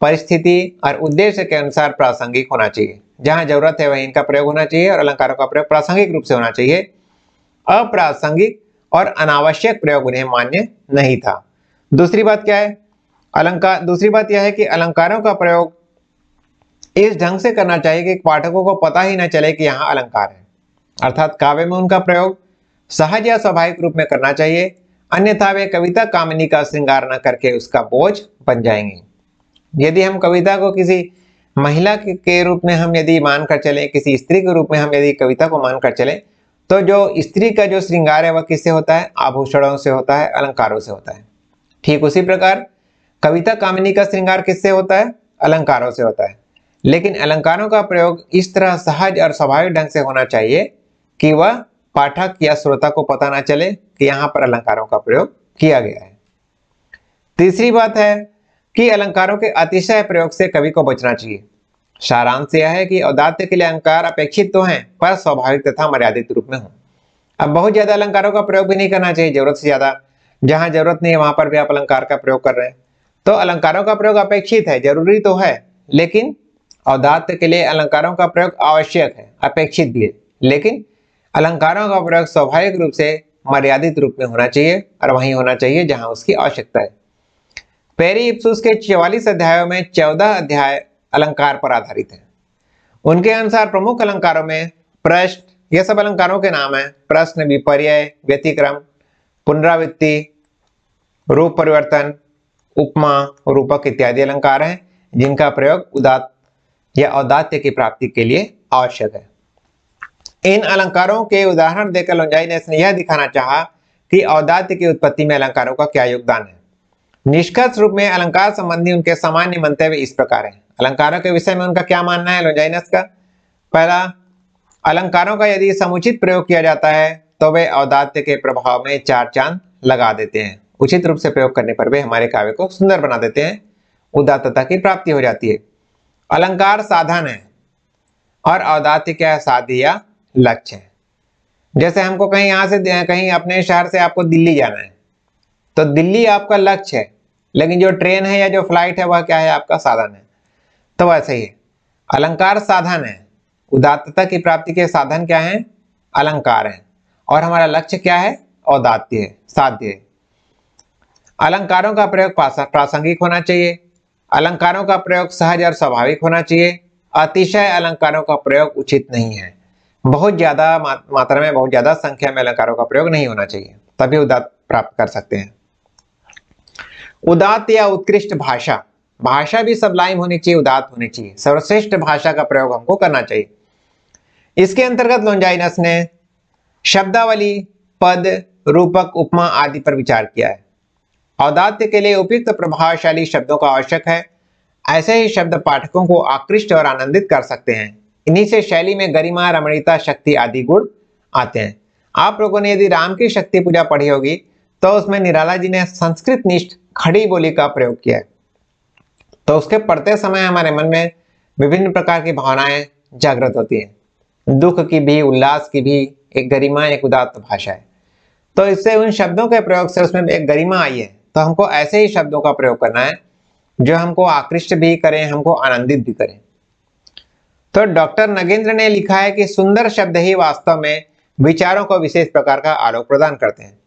परिस्थिति और उद्देश्य के अनुसार प्रासंगिक होना चाहिए जहां जरूरत है वहीं इनका प्रयोग होना चाहिए और अलंकारों का प्रयोग प्रासंगिक रूप से होना चाहिए अप्रासंगिक और अनावश्यक प्रयोग उन्हें मान्य नहीं था दूसरी बात क्या है अलंकार दूसरी बात यह है कि अलंकारों का प्रयोग इस ढंग से करना चाहिए कि पाठकों को पता ही ना चले कि यहाँ अलंकार है अर्थात काव्य में उनका प्रयोग सहज या स्वाभाविक रूप में करना चाहिए अन्यथा वे कविता कामिनी का श्रृंगार न करके उसका बोझ बन जाएंगे यदि हम कविता को किसी महिला के रूप में हम यदि मानकर चले किसी स्त्री के रूप में हम यदि कविता को मानकर चले तो जो स्त्री का जो श्रृंगार है वह किससे होता है आभूषणों से होता है अलंकारों से होता है ठीक उसी प्रकार कविता कामिनी का श्रृंगार किससे होता है अलंकारों से होता है लेकिन अलंकारों का प्रयोग इस तरह सहज और स्वाभाविक ढंग से होना चाहिए कि वह पाठक या श्रोता को पता ना चले कि यहां पर अलंकारों का प्रयोग किया गया है तीसरी बात है कि अलंकारों के अतिशय प्रयोग से कवि को बचना चाहिए सारांश यह है कि औदात्य के लिए अलंकार अपेक्षित तो हैं पर स्वाभाविक तथा मर्यादित रूप में हो अब बहुत ज्यादा अलंकारों का प्रयोग भी नहीं करना चाहिए जरूरत से ज्यादा जहां जरूरत नहीं है वहां पर भी आप अलंकार का प्रयोग कर रहे हैं तो अलंकारों का प्रयोग अपेक्षित है जरूरी तो है लेकिन औदात के लिए अलंकारों का प्रयोग आवश्यक है अपेक्षित भी है लेकिन अलंकारों का प्रयोग स्वाभाविक रूप से मर्यादित रूप में होना चाहिए और वहीं होना चाहिए जहां उसकी आवश्यकता है पेरी इप्सूस के चौवालीस अध्यायों में चौदह अध्याय अलंकार पर आधारित है उनके अनुसार प्रमुख अलंकारों में प्रश्न यह सब अलंकारों के नाम है प्रश्न विपर्य व्यतिक्रम पुनरावृत्ति रूप परिवर्तन उपमा रूपक इत्यादि अलंकार हैं जिनका प्रयोग उदात या औदात्य की प्राप्ति के लिए आवश्यक है इन अलंकारों के उदाहरण देकर लोंजाई ने इसने यह दिखाना चाहा कि औदात्य की उत्पत्ति में अलंकारों का क्या योगदान है निष्कर्ष रूप में अलंकार संबंधी उनके सामान्य मंतव्य इस प्रकार है अलंकारों के विषय में उनका क्या मानना है लोंजाइनस का पहला अलंकारों का यदि समुचित प्रयोग किया जाता है तो वे औदात्य के प्रभाव में चार चांद लगा देते हैं उचित रूप से प्रयोग करने पर वे हमारे काव्य को सुंदर बना देते हैं उदात्तता की प्राप्ति हो जाती है अलंकार साधन है और औदात्य क्या है साध्य या लक्ष्य है जैसे हमको कहीं यहाँ से कहीं अपने शहर से आपको दिल्ली जाना है तो दिल्ली आपका लक्ष्य है लेकिन जो ट्रेन है या जो फ्लाइट है वह क्या है आपका साधन है तो वैसे ही अलंकार साधन है उदात्तता की प्राप्ति के साधन क्या है अलंकार है और हमारा लक्ष्य क्या है औदात्य है साध्य है अलंकारों का प्रयोग प्रासंगिक होना चाहिए अलंकारों का प्रयोग सहज और स्वाभाविक होना चाहिए अतिशय अलंकारों का प्रयोग उचित नहीं है बहुत ज्यादा मात्रा में बहुत ज्यादा संख्या में अलंकारों का प्रयोग नहीं होना चाहिए तभी उदात प्राप्त कर सकते हैं उदात या उत्कृष्ट भाषा भाषा भी सबलाइम होनी चाहिए उदात होनी चाहिए सर्वश्रेष्ठ भाषा का प्रयोग हमको करना चाहिए इसके अंतर्गत लोन्जाइनस ने शब्दावली पद रूपक उपमा आदि पर विचार किया है औदात्य के लिए उपयुक्त तो प्रभावशाली शब्दों का आवश्यक है ऐसे ही शब्द पाठकों को आकृष्ट और आनंदित कर सकते हैं इन्हीं से शैली में गरिमा रमणीता शक्ति आदि गुण आते हैं आप लोगों ने यदि राम की शक्ति पूजा पढ़ी होगी तो उसमें निराला जी ने संस्कृत निष्ठ खड़ी बोली का प्रयोग किया है तो उसके पढ़ते समय हमारे मन में विभिन्न प्रकार की भावनाएं जागृत होती हैं दुख की भी उल्लास की भी एक गरिमा एक उदात्त भाषा है तो इससे उन शब्दों के प्रयोग से उसमें एक गरिमा आई है तो हमको ऐसे ही शब्दों का प्रयोग करना है जो हमको आकृष्ट भी करें हमको आनंदित भी करें तो डॉक्टर नगेंद्र ने लिखा है कि सुंदर शब्द ही वास्तव में विचारों को विशेष प्रकार का आलोक प्रदान करते हैं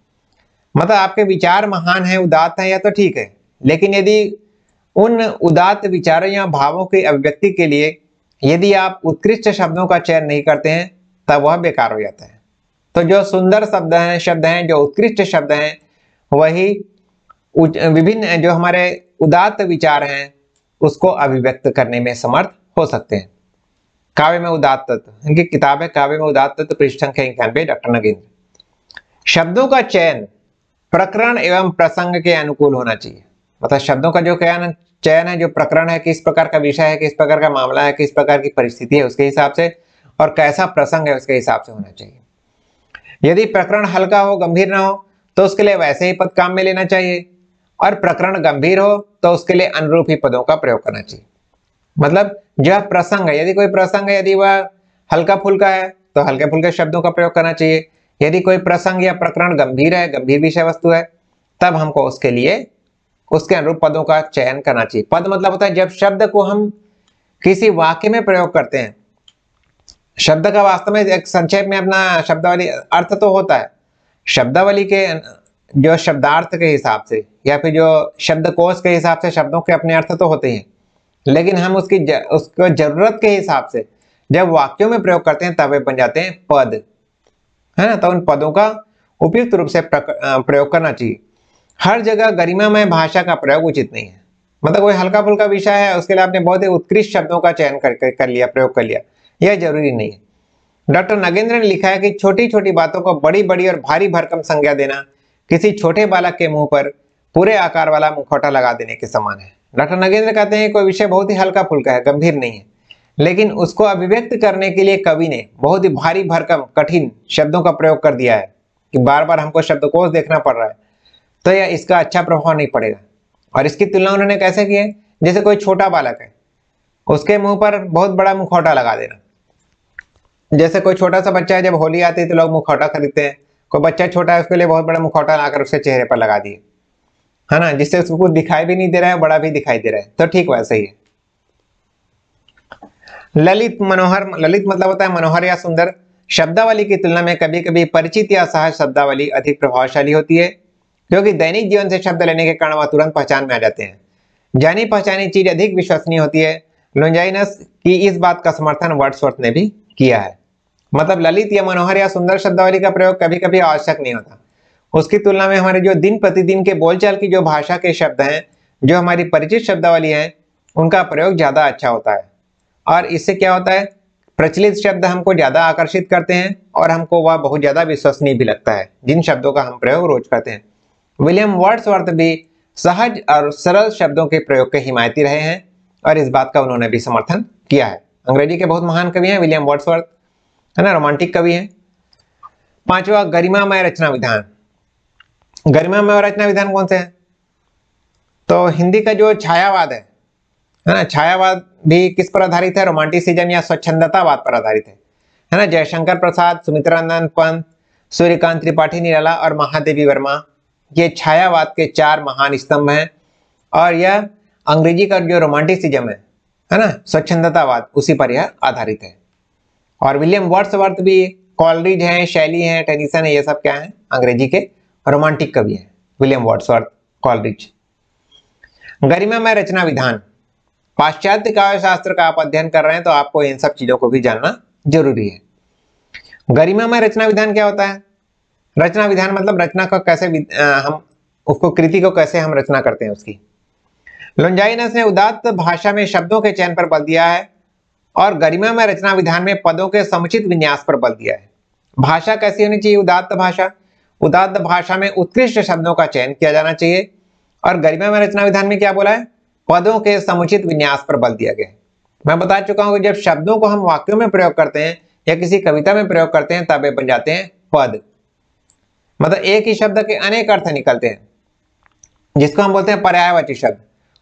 मतलब आपके विचार महान है उदात है या तो ठीक है लेकिन यदि उन उदात विचारों या भावों की अभिव्यक्ति के लिए यदि आप उत्कृष्ट शब्दों का चयन नहीं करते हैं तब वह बेकार हो जाता है तो जो सुंदर शब्द हैं शब्द हैं जो उत्कृष्ट शब्द हैं वही विभिन्न जो हमारे उदात्त विचार हैं उसको अभिव्यक्त करने में समर्थ हो सकते हैं काव्य में उदात तत्व इनकी किताब है काव्य में उदात तत्व पृष्ठ संख्या इक्यानवे डॉक्टर नगेंद्र शब्दों का चयन प्रकरण एवं प्रसंग के अनुकूल होना चाहिए मतलब शब्दों का जो चयन चयन है जो प्रकरण है किस प्रकार का विषय है किस प्रकार का मामला है किस प्रकार की परिस्थिति है उसके हिसाब से और कैसा प्रसंग है उसके हिसाब से होना चाहिए यदि प्रकरण हल्का हो गंभीर ना हो तो उसके लिए वैसे ही पद काम में लेना चाहिए और प्रकरण गंभीर हो तो उसके लिए अनुरूप ही पदों का प्रयोग करना चाहिए मतलब जब प्रसंग है यदि कोई प्रसंग है यदि वह हल्का फुल्का है तो हल्के फुल्के शब्दों का प्रयोग करना चाहिए यदि कोई प्रसंग या प्रकरण गंभीर है गंभीर विषय वस्तु है तब हमको उसके लिए उसके अनुरूप पदों का चयन करना चाहिए पद मतलब होता है जब शब्द को हम किसी वाक्य में प्रयोग करते हैं शब्द का वास्तव में एक संक्षेप में अपना शब्दावली अर्थ तो होता है शब्दावली के जो शब्दार्थ के हिसाब से या फिर जो शब्दकोश के हिसाब से शब्दों के अपने अर्थ तो होते हैं लेकिन हम उसकी ज, उसको जरूरत के हिसाब से जब वाक्यों में प्रयोग करते हैं तब वे बन जाते हैं पद है ना तो उन पदों का उपयुक्त रूप से प्रयोग करना चाहिए हर जगह गरिमामय भाषा का प्रयोग उचित नहीं है मतलब कोई हल्का फुल्का विषय है उसके लिए आपने बहुत ही उत्कृष्ट शब्दों का चयन कर, कर, कर लिया प्रयोग कर लिया यह जरूरी नहीं है डॉक्टर नगेंद्र ने लिखा है कि छोटी छोटी बातों को बड़ी बड़ी और भारी भरकम संज्ञा देना किसी छोटे बालक के मुंह पर पूरे आकार वाला मुखौटा लगा देने के समान है डॉक्टर नगेंद्र कहते हैं कोई विषय बहुत ही हल्का फुल्का है गंभीर नहीं है लेकिन उसको अभिव्यक्त करने के लिए कवि ने बहुत ही भारी भरकम कठिन शब्दों का प्रयोग कर दिया है कि बार बार हमको शब्दकोश देखना पड़ रहा है तो यह इसका अच्छा प्रभाव नहीं पड़ेगा और इसकी तुलना उन्होंने कैसे की है जैसे कोई छोटा बालक है उसके मुंह पर बहुत बड़ा मुखौटा लगा देना जैसे कोई छोटा सा बच्चा है जब होली आती है तो लोग मुखौटा खरीदते हैं कोई बच्चा छोटा है उसके लिए बहुत बड़ा मुखौटा लाकर उसके चेहरे पर लगा दिए है ना जिससे उसको कुछ दिखाई भी नहीं दे रहा है बड़ा भी दिखाई दे रहा है तो ठीक वैसे ही है ललित मनोहर ललित मतलब होता है मनोहर या सुंदर शब्दावली की तुलना में कभी कभी परिचित या सहज शब्दावली अधिक प्रभावशाली होती है क्योंकि दैनिक जीवन से शब्द लेने के कारण वह तुरंत पहचान में आ जाते हैं जानी पहचानी चीज अधिक विश्वसनीय होती है लुंजाइनस की इस बात का समर्थन वर्ड्सवर्थ ने भी किया है मतलब ललित या मनोहर या सुंदर शब्दावली का प्रयोग कभी कभी आवश्यक नहीं होता उसकी तुलना में हमारे जो दिन प्रतिदिन के बोलचाल की जो भाषा के शब्द हैं जो हमारी परिचित शब्दावली है उनका प्रयोग ज़्यादा अच्छा होता है और इससे क्या होता है प्रचलित शब्द हमको ज़्यादा आकर्षित करते हैं और हमको वह बहुत ज़्यादा विश्वसनीय भी लगता है जिन शब्दों का हम प्रयोग रोज करते हैं विलियम वर्ड्सवर्थ भी सहज और सरल शब्दों के प्रयोग के हिमायती रहे हैं और इस बात का उन्होंने भी समर्थन किया है अंग्रेजी के बहुत महान कवि हैं विलियम वर्ड्सवर्थ है ना रोमांटिक कवि है पांचवा गरिमामय रचना विधान गरिमामय रचना विधान कौन से है तो हिंदी का जो छायावाद है है ना छायावाद भी किस पर आधारित है रोमांटिसिज्म या स्वच्छंदतावाद पर आधारित है है ना जयशंकर प्रसाद सुमित्रानंद पंत सूर्यकांत त्रिपाठी निराला और महादेवी वर्मा ये छायावाद के चार महान स्तंभ हैं और यह अंग्रेजी का जो रोमांटिसिज्म है है ना स्वच्छंदतावाद उसी पर यह आधारित है और विलियम वर्ड्सवर्थ भी कॉलरिज है शैली है टेनिसन है ये सब क्या है अंग्रेजी के रोमांटिक कवि है विलियम वर्ड्सवर्थ कॉलरिज गरिमा में रचना विधान पाश्चात्य काव्य शास्त्र का आप अध्ययन कर रहे हैं तो आपको इन सब चीजों को भी जानना जरूरी है गरिमा में रचना विधान क्या होता है रचना विधान मतलब रचना को कैसे हम उसको कृति को कैसे हम रचना करते हैं उसकी लुंजाइनस ने उदात्त भाषा में शब्दों के चयन पर बल दिया है और गरिमा में रचना विधान में पदों के समुचित विन्यास पर बल दिया है भाषा कैसी होनी चाहिए उदात्त भाषा उदात्त भाषा में उत्कृष्ट शब्दों का चयन किया जाना चाहिए और गरिमा में रचना विधान में क्या बोला है पदों के समुचित विन्यास पर बल दिया गया है मैं बता चुका हूं कि जब शब्दों को हम वाक्यों में प्रयोग करते हैं या किसी कविता में प्रयोग करते हैं तब ये बन जाते हैं पद मतलब एक ही शब्द के अनेक अर्थ निकलते हैं जिसको हम बोलते हैं पर्यायवाची शब्द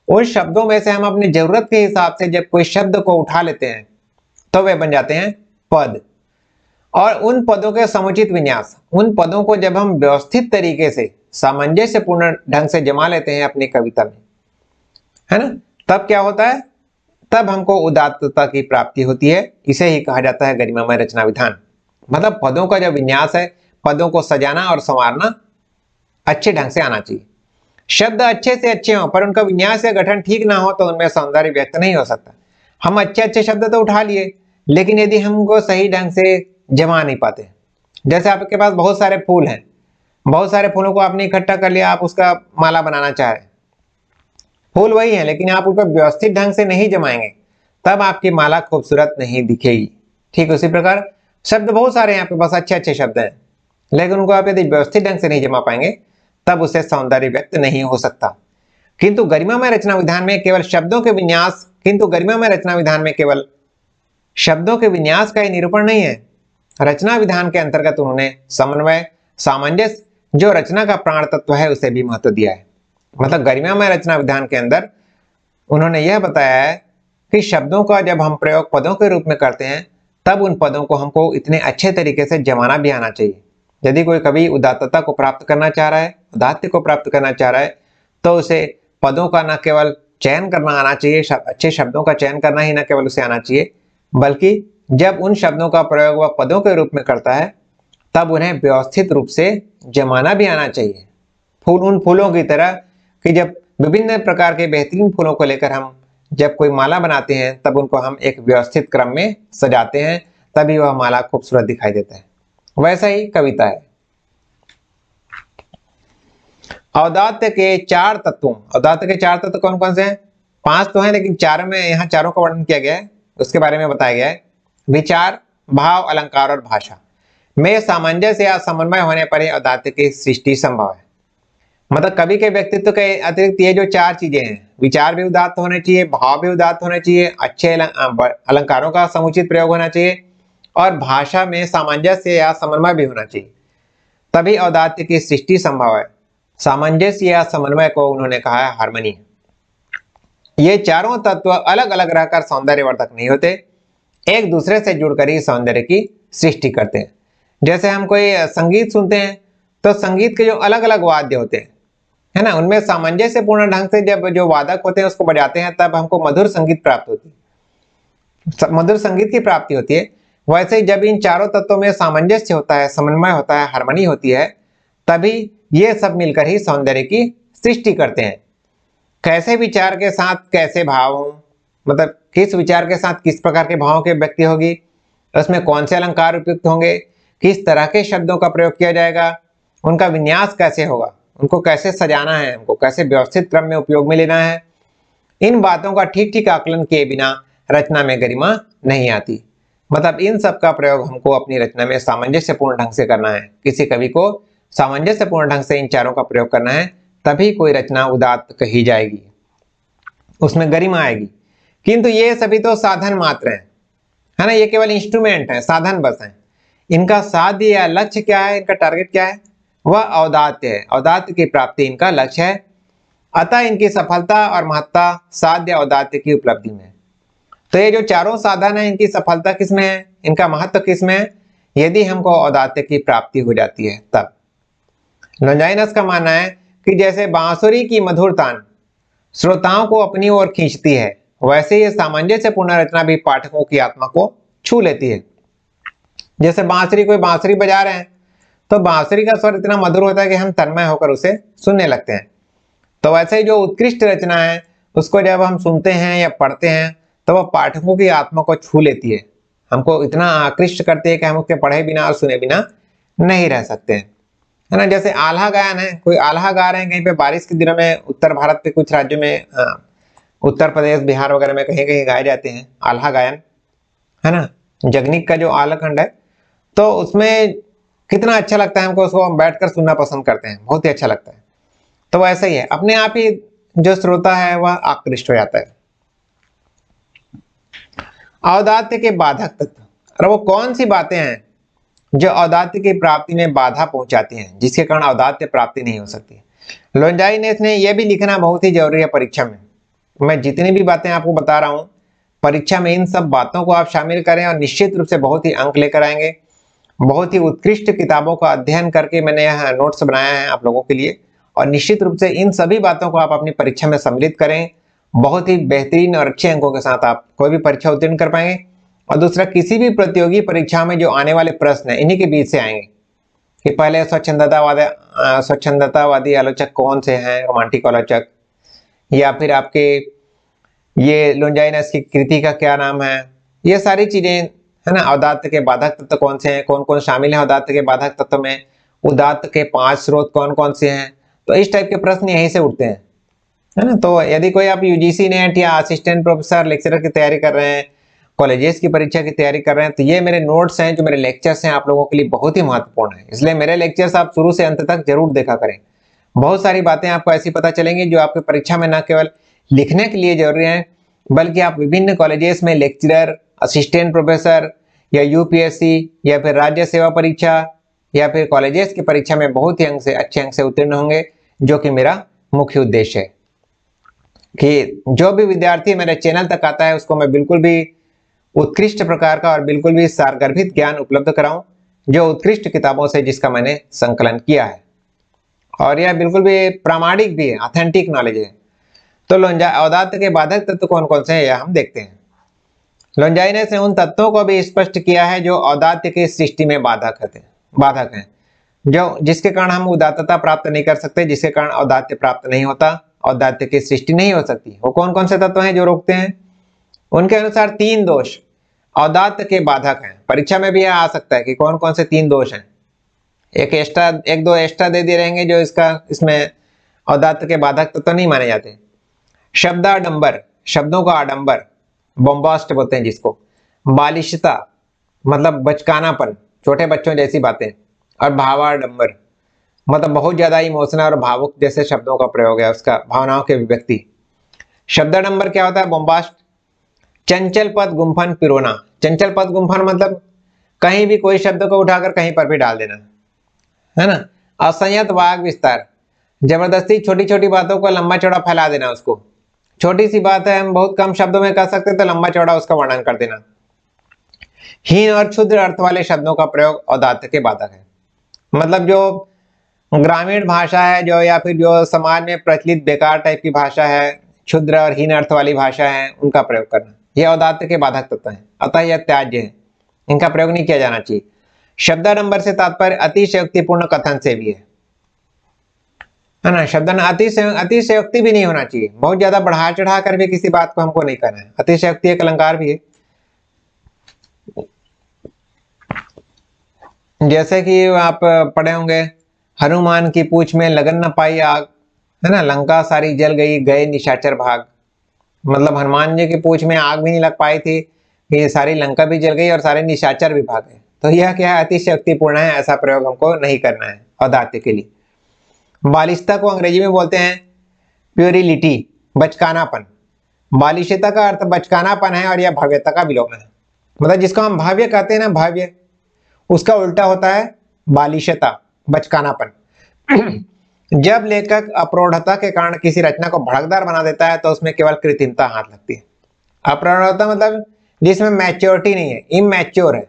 उन शब्दों में से हम अपने जरूरत के हिसाब से जब कोई शब्द को उठा लेते हैं तो वे बन जाते हैं पद और उन पदों के समुचित विन्यास उन पदों को जब हम व्यवस्थित तरीके से सामंजस्यपूर्ण ढंग से जमा लेते हैं अपनी कविता में है ना तब क्या होता है तब हमको उदात्तता की प्राप्ति होती है इसे ही कहा जाता है गरिमामय रचना विधान मतलब पदों का जो विन्यास है पदों को सजाना और संवारना अच्छे ढंग से आना चाहिए शब्द अच्छे से अच्छे हों पर उनका विन्यास या गठन ठीक ना हो तो उनमें सौंदर्य व्यक्त नहीं हो सकता हम अच्छे अच्छे शब्द तो उठा लिए लेकिन यदि हमको सही ढंग से जमा नहीं पाते जैसे आपके पास बहुत सारे फूल हैं बहुत सारे फूलों को आपने इकट्ठा कर लिया आप उसका माला बनाना चाह रहे फूल वही है लेकिन आप उसको व्यवस्थित ढंग से नहीं जमाएंगे तब आपकी माला खूबसूरत नहीं दिखेगी ठीक उसी प्रकार शब्द बहुत सारे हैं आपके पास अच्छे अच्छे शब्द हैं लेकिन उनको आप यदि व्यवस्थित ढंग से नहीं जमा पाएंगे तब उसे सौंदर्य व्यक्त नहीं हो सकता किंतु गरिमामय रचना विधान में केवल शब्दों के विन्यास किंतु गरिमामय रचना विधान में केवल शब्दों के विन्यास का ही निरूपण नहीं है रचना विधान के अंतर्गत उन्होंने समन्वय सामंजस्य जो रचना का प्राण तत्व है उसे भी महत्व दिया है मतलब गरिमामय रचना विधान के अंदर उन्होंने यह बताया है कि शब्दों का जब हम प्रयोग पदों के रूप में करते हैं तब उन पदों को हमको इतने अच्छे तरीके से जमाना भी आना चाहिए यदि कोई कभी उदात्तता को प्राप्त करना चाह रहा है उदात्त को प्राप्त करना चाह रहा है तो उसे पदों का न केवल चयन करना आना चाहिए शब, अच्छे शब्दों का चयन करना ही न केवल उसे आना चाहिए बल्कि जब उन शब्दों का प्रयोग वह पदों के रूप में करता है तब उन्हें व्यवस्थित रूप से जमाना भी आना चाहिए फूल उन फूलों की तरह कि जब विभिन्न प्रकार के बेहतरीन फूलों को लेकर हम जब कोई माला बनाते हैं तब उनको हम एक व्यवस्थित क्रम में सजाते हैं तभी वह माला खूबसूरत दिखाई देता है वैसा ही कविता है अवदात्य के चार तत्वों अवदात्य के चार तत्व कौन कौन से हैं पांच तो हैं लेकिन चार में यहाँ चारों का वर्णन किया गया है उसके बारे में बताया गया है विचार भाव अलंकार और भाषा में सामंजस्य या समन्वय होने पर ही अवदात्य की सृष्टि संभव है मतलब कवि के व्यक्तित्व के अतिरिक्त ये जो चार चीजें हैं विचार भी उदात्त होने चाहिए भाव भी उदात्त होने चाहिए अच्छे अलंकारों का समुचित प्रयोग होना चाहिए और भाषा में सामंजस्य या समन्वय भी होना चाहिए तभी औदात्य की सृष्टि संभव है सामंजस्य या समन्वय को उन्होंने कहा है हारमोनी ये चारों तत्व अलग अलग रहकर सौंदर्यवर्धक नहीं होते एक दूसरे से जुड़कर ही सौंदर्य की सृष्टि करते हैं जैसे हम कोई संगीत सुनते हैं तो संगीत के जो अलग अलग वाद्य होते हैं है ना उनमें सामंजस्य पूर्ण ढंग से जब जो वादक होते हैं उसको बजाते हैं तब हमको मधुर संगीत प्राप्त होती है मधुर संगीत की प्राप्ति होती है वैसे ही जब इन चारों तत्वों में सामंजस्य होता है समन्वय होता है हारमोनी होती है तभी ये सब मिलकर ही सौंदर्य की सृष्टि करते हैं कैसे विचार के साथ कैसे भाव मतलब किस विचार के साथ किस प्रकार के भावों के व्यक्ति होगी उसमें कौन से अलंकार उपयुक्त होंगे किस तरह के शब्दों का प्रयोग किया जाएगा उनका विन्यास कैसे होगा उनको कैसे सजाना है उनको कैसे व्यवस्थित क्रम में उपयोग में लेना है इन बातों का ठीक ठीक आकलन किए बिना रचना में गरिमा नहीं आती मतलब इन सब का प्रयोग हमको अपनी रचना में सामंजस्यपूर्ण ढंग से करना है किसी कवि को सामंजस्यपूर्ण ढंग से इन चारों का प्रयोग करना है तभी कोई रचना उदात्त कही जाएगी उसमें गरिमा आएगी किंतु ये सभी तो साधन मात्र हैं है ना ये केवल इंस्ट्रूमेंट हैं साधन बस हैं इनका साध्य या लक्ष्य क्या है इनका टारगेट क्या है वह औदात्य है औदात्य की प्राप्ति इनका लक्ष्य है अतः इनकी सफलता और महत्ता साध्य औदात्य की उपलब्धि में तो ये जो चारों साधन है इनकी सफलता किसमें है इनका महत्व तो किसमें है यदि हमको औदात्य की प्राप्ति हो जाती है तब नंजाइनस का मानना है कि जैसे बांसुरी की मधुर तान श्रोताओं को अपनी ओर खींचती है वैसे ये सामंजस्यपूर्ण रचना भी पाठकों की आत्मा को छू लेती है जैसे बांसुरी कोई बांसुरी बजा रहे हैं तो बांसुरी का स्वर इतना मधुर होता है कि हम तन्मय होकर उसे सुनने लगते हैं तो वैसे ही जो उत्कृष्ट रचना है उसको जब हम सुनते हैं या पढ़ते हैं तो वह पाठकों की आत्मा को छू लेती है हमको इतना आकृष्ट करती है कि हम उसके पढ़े बिना और सुने बिना नहीं रह सकते हैं है ना जैसे आल्हा गायन है कोई आल्हा गा रहे हैं कहीं पे बारिश के दिनों में उत्तर भारत के कुछ राज्यों में आ, हाँ, उत्तर प्रदेश बिहार वगैरह में कहीं कहीं गाए जाते हैं आल्हा गायन है ना जगनिक का जो आलखंड है तो उसमें कितना अच्छा लगता है हमको उसको हम बैठ कर सुनना पसंद करते हैं बहुत ही अच्छा लगता है तो वैसा ही है अपने आप ही जो श्रोता है वह आकृष्ट हो जाता है औदात्य के बाधक तत्व और वो कौन सी बातें हैं जो औदात्य की प्राप्ति में बाधा पहुंचाती हैं जिसके कारण औदात्य प्राप्ति नहीं हो सकती लोंजाई ने इसने यह भी लिखना बहुत ही जरूरी है परीक्षा में मैं जितनी भी बातें आपको बता रहा हूँ परीक्षा में इन सब बातों को आप शामिल करें और निश्चित रूप से बहुत ही अंक लेकर आएंगे बहुत ही उत्कृष्ट किताबों का अध्ययन करके मैंने यहाँ नोट्स बनाया है आप लोगों के लिए और निश्चित रूप से इन सभी बातों को आप अपनी परीक्षा में सम्मिलित करें बहुत ही बेहतरीन और अच्छे अंकों के साथ आप कोई भी परीक्षा उत्तीर्ण कर पाएंगे और दूसरा किसी भी प्रतियोगी परीक्षा में जो आने वाले प्रश्न है इन्हीं के बीच से आएंगे कि पहले स्वच्छंदतावादी स्वच्छंदतावादी आलोचक कौन से हैं रोमांटिक आलोचक या फिर आपके ये लुंजाइन की कृति का क्या नाम है ये सारी चीज़ें है ना अवदात्त के बाधक तत्व कौन से हैं कौन कौन शामिल हैं अवदात्त के बाधक तत्व में उदात्त के पांच स्रोत कौन कौन से हैं तो इस टाइप के प्रश्न यहीं से उठते हैं है ना तो यदि कोई आप यूजीसी नेट या असिस्टेंट प्रोफेसर लेक्चरर की तैयारी कर रहे हैं कॉलेजेस की परीक्षा की तैयारी कर रहे हैं तो ये मेरे नोट्स हैं जो मेरे लेक्चर्स हैं आप लोगों के लिए बहुत ही महत्वपूर्ण है इसलिए मेरे लेक्चर्स आप शुरू से अंत तक जरूर देखा करें बहुत सारी बातें आपको ऐसी पता चलेंगी जो आपकी परीक्षा में न केवल लिखने के लिए जरूरी है बल्कि आप विभिन्न कॉलेजेस में लेक्चरर असिस्टेंट प्रोफेसर या यूपीएससी या फिर राज्य सेवा परीक्षा या फिर कॉलेजेस की परीक्षा में बहुत ही अंक से अच्छे अंक से उत्तीर्ण होंगे जो कि मेरा मुख्य उद्देश्य है कि जो भी विद्यार्थी मेरे चैनल तक आता है उसको मैं बिल्कुल भी उत्कृष्ट प्रकार का और बिल्कुल भी सारगर्भित ज्ञान उपलब्ध कराऊं जो उत्कृष्ट किताबों से जिसका मैंने संकलन किया है और यह बिल्कुल भी प्रामाणिक भी है ऑथेंटिक नॉलेज है तो लोंजा औदात के बाधक तत्व कौन कौन से हैं यह हम देखते हैं लोंजाइने से उन तत्वों को भी स्पष्ट किया है जो औदात्य की सृष्टि में बाधक थे बाधक हैं जो जिसके कारण हम उदात्तता प्राप्त नहीं कर सकते जिसके कारण औदात्य प्राप्त नहीं होता औदात्य की सृष्टि नहीं हो सकती वो कौन कौन से तत्व हैं जो रोकते हैं उनके अनुसार तीन दोष औदात के बाधक हैं परीक्षा में भी यह आ सकता है कि कौन कौन से तीन दोष हैं एक एक्स्ट्रा एक दो एक्स्ट्रा दे दिए रहेंगे जो इसका इसमें औदात के बाधक तो, तो नहीं माने जाते शब्द आडंबर शब्दों का आडंबर बॉम्बास्ट बोलते हैं जिसको बालिशता मतलब बचकानापन छोटे बच्चों जैसी बातें और भावाडम्बर मतलब बहुत ज़्यादा इमोशनल और भावुक जैसे शब्दों का प्रयोग है उसका भावनाओं के अभिव्यक्ति नंबर क्या होता है बोम्बास्ट चंचल पद गुम्फन पिरोना चंचल पद गुम्फन मतलब कहीं भी कोई शब्द को उठाकर कहीं पर भी डाल देना है ना असंयत वाग विस्तार जबरदस्ती छोटी छोटी बातों को लंबा चौड़ा फैला देना उसको छोटी सी बात है हम बहुत कम शब्दों में कह सकते तो लंबा चौड़ा उसका वर्णन कर देना हीन और क्षुद्र अर्थ वाले शब्दों का प्रयोग औदात्य के बाधक है मतलब जो ग्रामीण भाषा है जो या फिर जो समाज में प्रचलित बेकार टाइप की भाषा है क्षुद्र और हीन अर्थ वाली भाषा है उनका प्रयोग करना यह औदात्य के बाधक तत्व है अतः यह त्याज्य है इनका प्रयोग नहीं किया जाना चाहिए शब्द नंबर से तात्पर्य अतिशयोक्तिपूर्ण कथन से भी है है ना शब्द अतिशय अतिशयोक्ति भी नहीं होना चाहिए बहुत ज्यादा बढ़ा चढ़ा कर भी किसी बात को हमको नहीं करना है अतिशयोक्ति एक अलंकार भी है जैसे कि आप पढ़े होंगे हनुमान की पूछ में लगन न पाई आग है ना लंका सारी जल गई गए निशाचर भाग मतलब हनुमान जी की पूछ में आग भी नहीं लग पाई थी ये सारी लंका भी जल गई और सारे निशाचर भी भाग गए तो यह क्या है अतिशक्तिपूर्ण है ऐसा प्रयोग हमको नहीं करना है औदात्य के लिए बालिशता को अंग्रेजी में बोलते हैं प्योरिलिटी बचकानापन बालिशता का अर्थ बचकानापन है और यह भव्यता का विलोम है मतलब जिसको हम भाव्य कहते हैं ना भाव्य उसका उल्टा होता है बालिशता बचकानापन [CLEARS THROAT] जब लेखक अप्रौढ़ता के कारण किसी रचना को भड़कदार बना देता है तो उसमें केवल कृत्रिमता हाथ लगती है अप्रौढ़ता मतलब जिसमें मैच्योरिटी नहीं है इमेच्योर है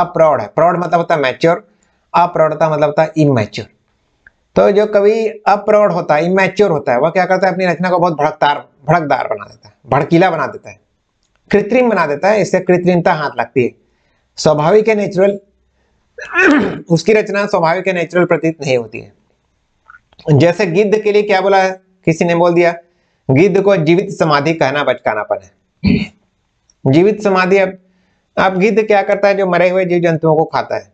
अप्रौढ़ है प्रौढ़ मतलब होता है मैच्योर अप्रौढ़ता मतलब होता है इमेच्योर तो जो कवि अप्रौढ़ होता है इमेच्योर होता है वह क्या करता है अपनी रचना को बहुत भड़कदार भड़कदार बना देता है भड़कीला बना देता है कृत्रिम बना देता है इससे कृत्रिमता हाथ लगती है स्वाभाविक है नेचुरल उसकी रचना स्वाभाविक या नेचुरल प्रतीत नहीं होती है जैसे गिद्ध के लिए क्या बोला है किसी ने बोल दिया गिद्ध को जीवित समाधि कहना बचकानापन है जीवित समाधि अब अब गिद्ध क्या करता है जो मरे हुए जीव जंतुओं को खाता है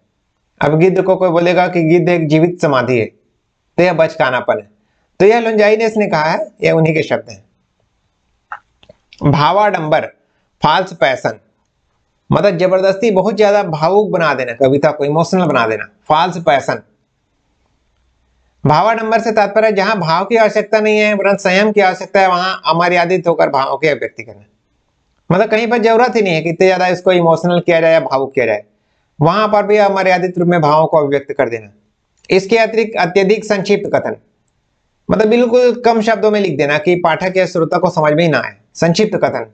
अब गिद्ध को कोई बोलेगा कि गिद्ध एक जीवित समाधि है तो यह बचकानापन है तो यह लुंजाई ने इसने कहा है यह उन्हीं के शब्द हैं भावाडंबर फाल्स पैसन मतलब जबरदस्ती बहुत ज्यादा भावुक बना देना कविता को इमोशनल बना देना फॉल्स पैसन भावा नंबर से तात्पर्य जहां भाव की आवश्यकता नहीं है वरन संयम की आवश्यकता है वहां अमर्यादित होकर भावों की अभिव्यक्ति करना मतलब कहीं पर जरूरत ही नहीं है कि इतने ज्यादा इसको इमोशनल किया जाए या भावुक किया जाए वहां पर भी अमर्यादित रूप में भावों को अभिव्यक्त कर देना इसके अतिरिक्त अत्यधिक संक्षिप्त कथन मतलब बिल्कुल कम शब्दों में लिख देना कि पाठक या श्रोता को समझ में ही ना आए संक्षिप्त कथन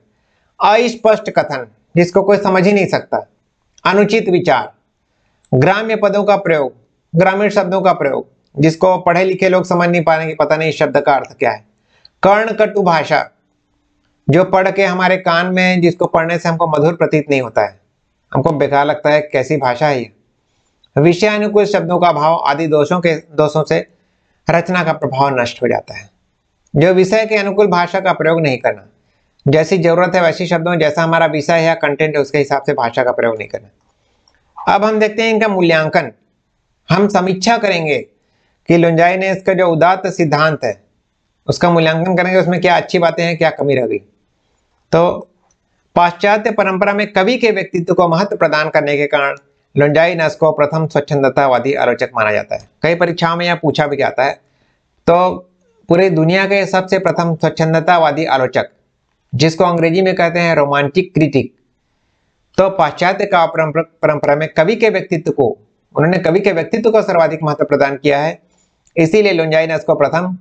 अस्पष्ट कथन जिसको कोई समझ ही नहीं सकता अनुचित विचार ग्राम्य पदों का प्रयोग ग्रामीण शब्दों का प्रयोग जिसको पढ़े लिखे लोग समझ नहीं पा रहे पता नहीं शब्द का अर्थ क्या है कर्ण कटु भाषा जो पढ़ के हमारे कान में जिसको पढ़ने से हमको मधुर प्रतीत नहीं होता है हमको बेकार लगता है कैसी भाषा है ये विषयानुकूल शब्दों का भाव आदि दोषों के दोषों से रचना का प्रभाव नष्ट हो जाता है जो विषय के अनुकूल भाषा का प्रयोग नहीं करना जैसी जरूरत है वैसी शब्दों में जैसा हमारा विषय है या कंटेंट है उसके हिसाब से भाषा का प्रयोग नहीं करना अब हम देखते हैं इनका मूल्यांकन हम समीक्षा करेंगे कि लुंजाई ने इसका जो उदात्त सिद्धांत है उसका मूल्यांकन करेंगे उसमें क्या अच्छी बातें हैं क्या कमी रह गई तो पाश्चात्य परंपरा में कवि के व्यक्तित्व को महत्व प्रदान करने के कारण लुंजाई नस को प्रथम स्वच्छंदतावादी आलोचक माना जाता है कई परीक्षाओं में यह पूछा भी जाता है तो पूरी दुनिया के सबसे प्रथम स्वच्छंदतावादी आलोचक जिसको अंग्रेजी में कहते हैं रोमांटिक क्रिटिक तो पाश्चात्य का परंपरा में कवि के व्यक्तित्व को उन्होंने कवि के व्यक्तित्व को सर्वाधिक महत्व प्रदान किया है इसीलिए लुंजाई ने इसको प्रथम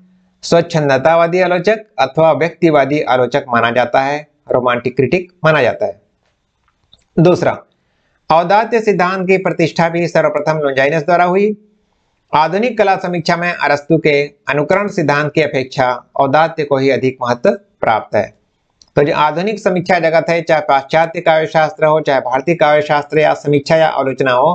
स्वच्छंदतावादी आलोचक अथवा व्यक्तिवादी आलोचक माना जाता है रोमांटिक क्रिटिक माना जाता है दूसरा औदात्य सिद्धांत की प्रतिष्ठा भी सर्वप्रथम लुंजाइनस द्वारा हुई आधुनिक कला समीक्षा में अरस्तु के अनुकरण सिद्धांत की अपेक्षा औदात्य को ही अधिक महत्व प्राप्त है तो जो आधुनिक समीक्षा जगत है चाहे पाश्चात्य काव्यशास्त्र हो चाहे भारतीय काव्यशास्त्र या समीक्षा या आलोचना हो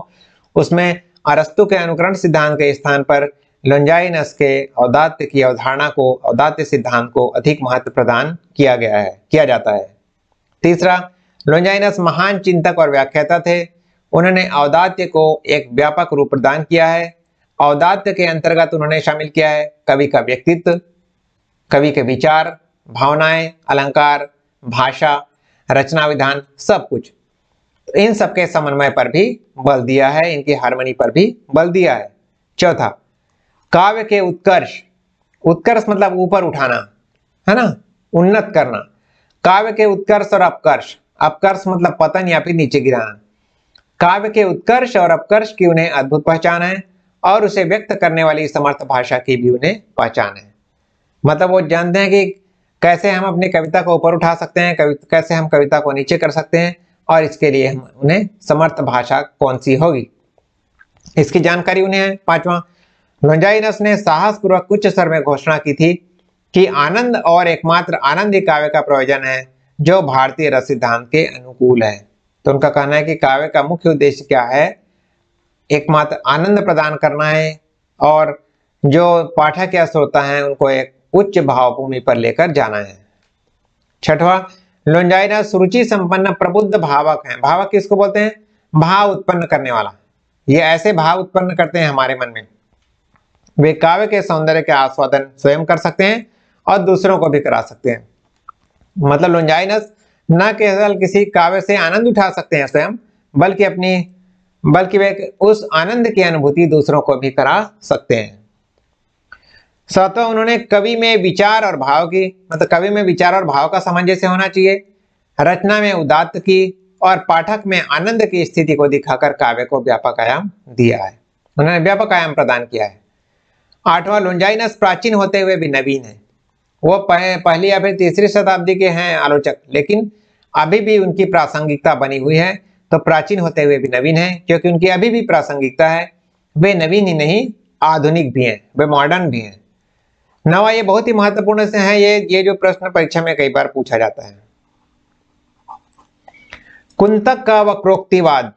उसमें अरस्तु के अनुकरण सिद्धांत के स्थान पर लंजाइनस के औदात्य की अवधारणा को औदात्य सिद्धांत को अधिक महत्व प्रदान किया गया है किया जाता है तीसरा लोंजाइनस महान चिंतक और व्याख्याता थे उन्होंने औदात्य को एक व्यापक रूप प्रदान किया है औदात्य के अंतर्गत उन्होंने शामिल किया है कवि का व्यक्तित्व कवि के विचार भावनाएं अलंकार भाषा रचना विधान सब कुछ तो इन सबके समन्वय पर भी बल दिया है इनकी हारमोनी पर भी बल दिया है चौथा काव्य के उत्कर्ष उत्कर्ष मतलब ऊपर उठाना है ना उन्नत करना काव्य के उत्कर्ष और अपकर्ष अपकर्ष मतलब पतन या फिर नीचे गिराना काव्य के उत्कर्ष और अपकर्ष की उन्हें अद्भुत पहचान है और उसे व्यक्त करने वाली समर्थ भाषा की भी उन्हें पहचान है मतलब वो जानते हैं कि कैसे हम अपनी कविता को ऊपर उठा सकते हैं कैसे हम कविता को नीचे कर सकते हैं और इसके लिए हम उन्हें समर्थ भाषा कौन सी होगी इसकी जानकारी उन्हें है पांचवा नोंजाइनस ने साहसपूर्वक उच्च स्तर में घोषणा की थी कि आनंद और एकमात्र आनंद ही काव्य का प्रयोजन है जो भारतीय रस सिद्धांत के अनुकूल है तो उनका कहना है कि काव्य का मुख्य उद्देश्य क्या है एकमात्र आनंद प्रदान करना है और जो पाठक या श्रोता है उनको एक उच्च भावभूमि पर लेकर जाना है छठवा लोंजाइना सुरुचि संपन्न प्रबुद्ध भावक हैं भावक किसको बोलते हैं भाव उत्पन्न करने वाला ये ऐसे भाव उत्पन्न करते हैं हमारे मन में वे काव्य के सौंदर्य के आस्वादन स्वयं कर सकते हैं और दूसरों को भी करा सकते हैं मतलब लोंजाइनस न केवल किसी काव्य से आनंद उठा सकते हैं स्वयं बल्कि अपनी बल्कि वे उस आनंद की अनुभूति दूसरों को भी करा सकते हैं सातवा उन्होंने कवि में विचार और भाव की मतलब कवि में विचार और भाव का सामंजस्य होना चाहिए रचना में उदात्त की और पाठक में आनंद की स्थिति को दिखाकर काव्य को व्यापक आयाम दिया है उन्होंने व्यापक आयाम प्रदान किया है आठवां लुंजाइनस प्राचीन होते हुए भी नवीन है वो पहली या फिर तीसरी शताब्दी के हैं आलोचक लेकिन अभी भी उनकी प्रासंगिकता बनी हुई है तो प्राचीन होते हुए भी नवीन है क्योंकि उनकी अभी भी प्रासंगिकता है वे नवीन ही नहीं आधुनिक भी हैं वे मॉडर्न भी हैं नवा ये बहुत ही महत्वपूर्ण से है ये ये जो प्रश्न परीक्षा में कई बार पूछा जाता है कुंतक का वक्रोक्तिवाद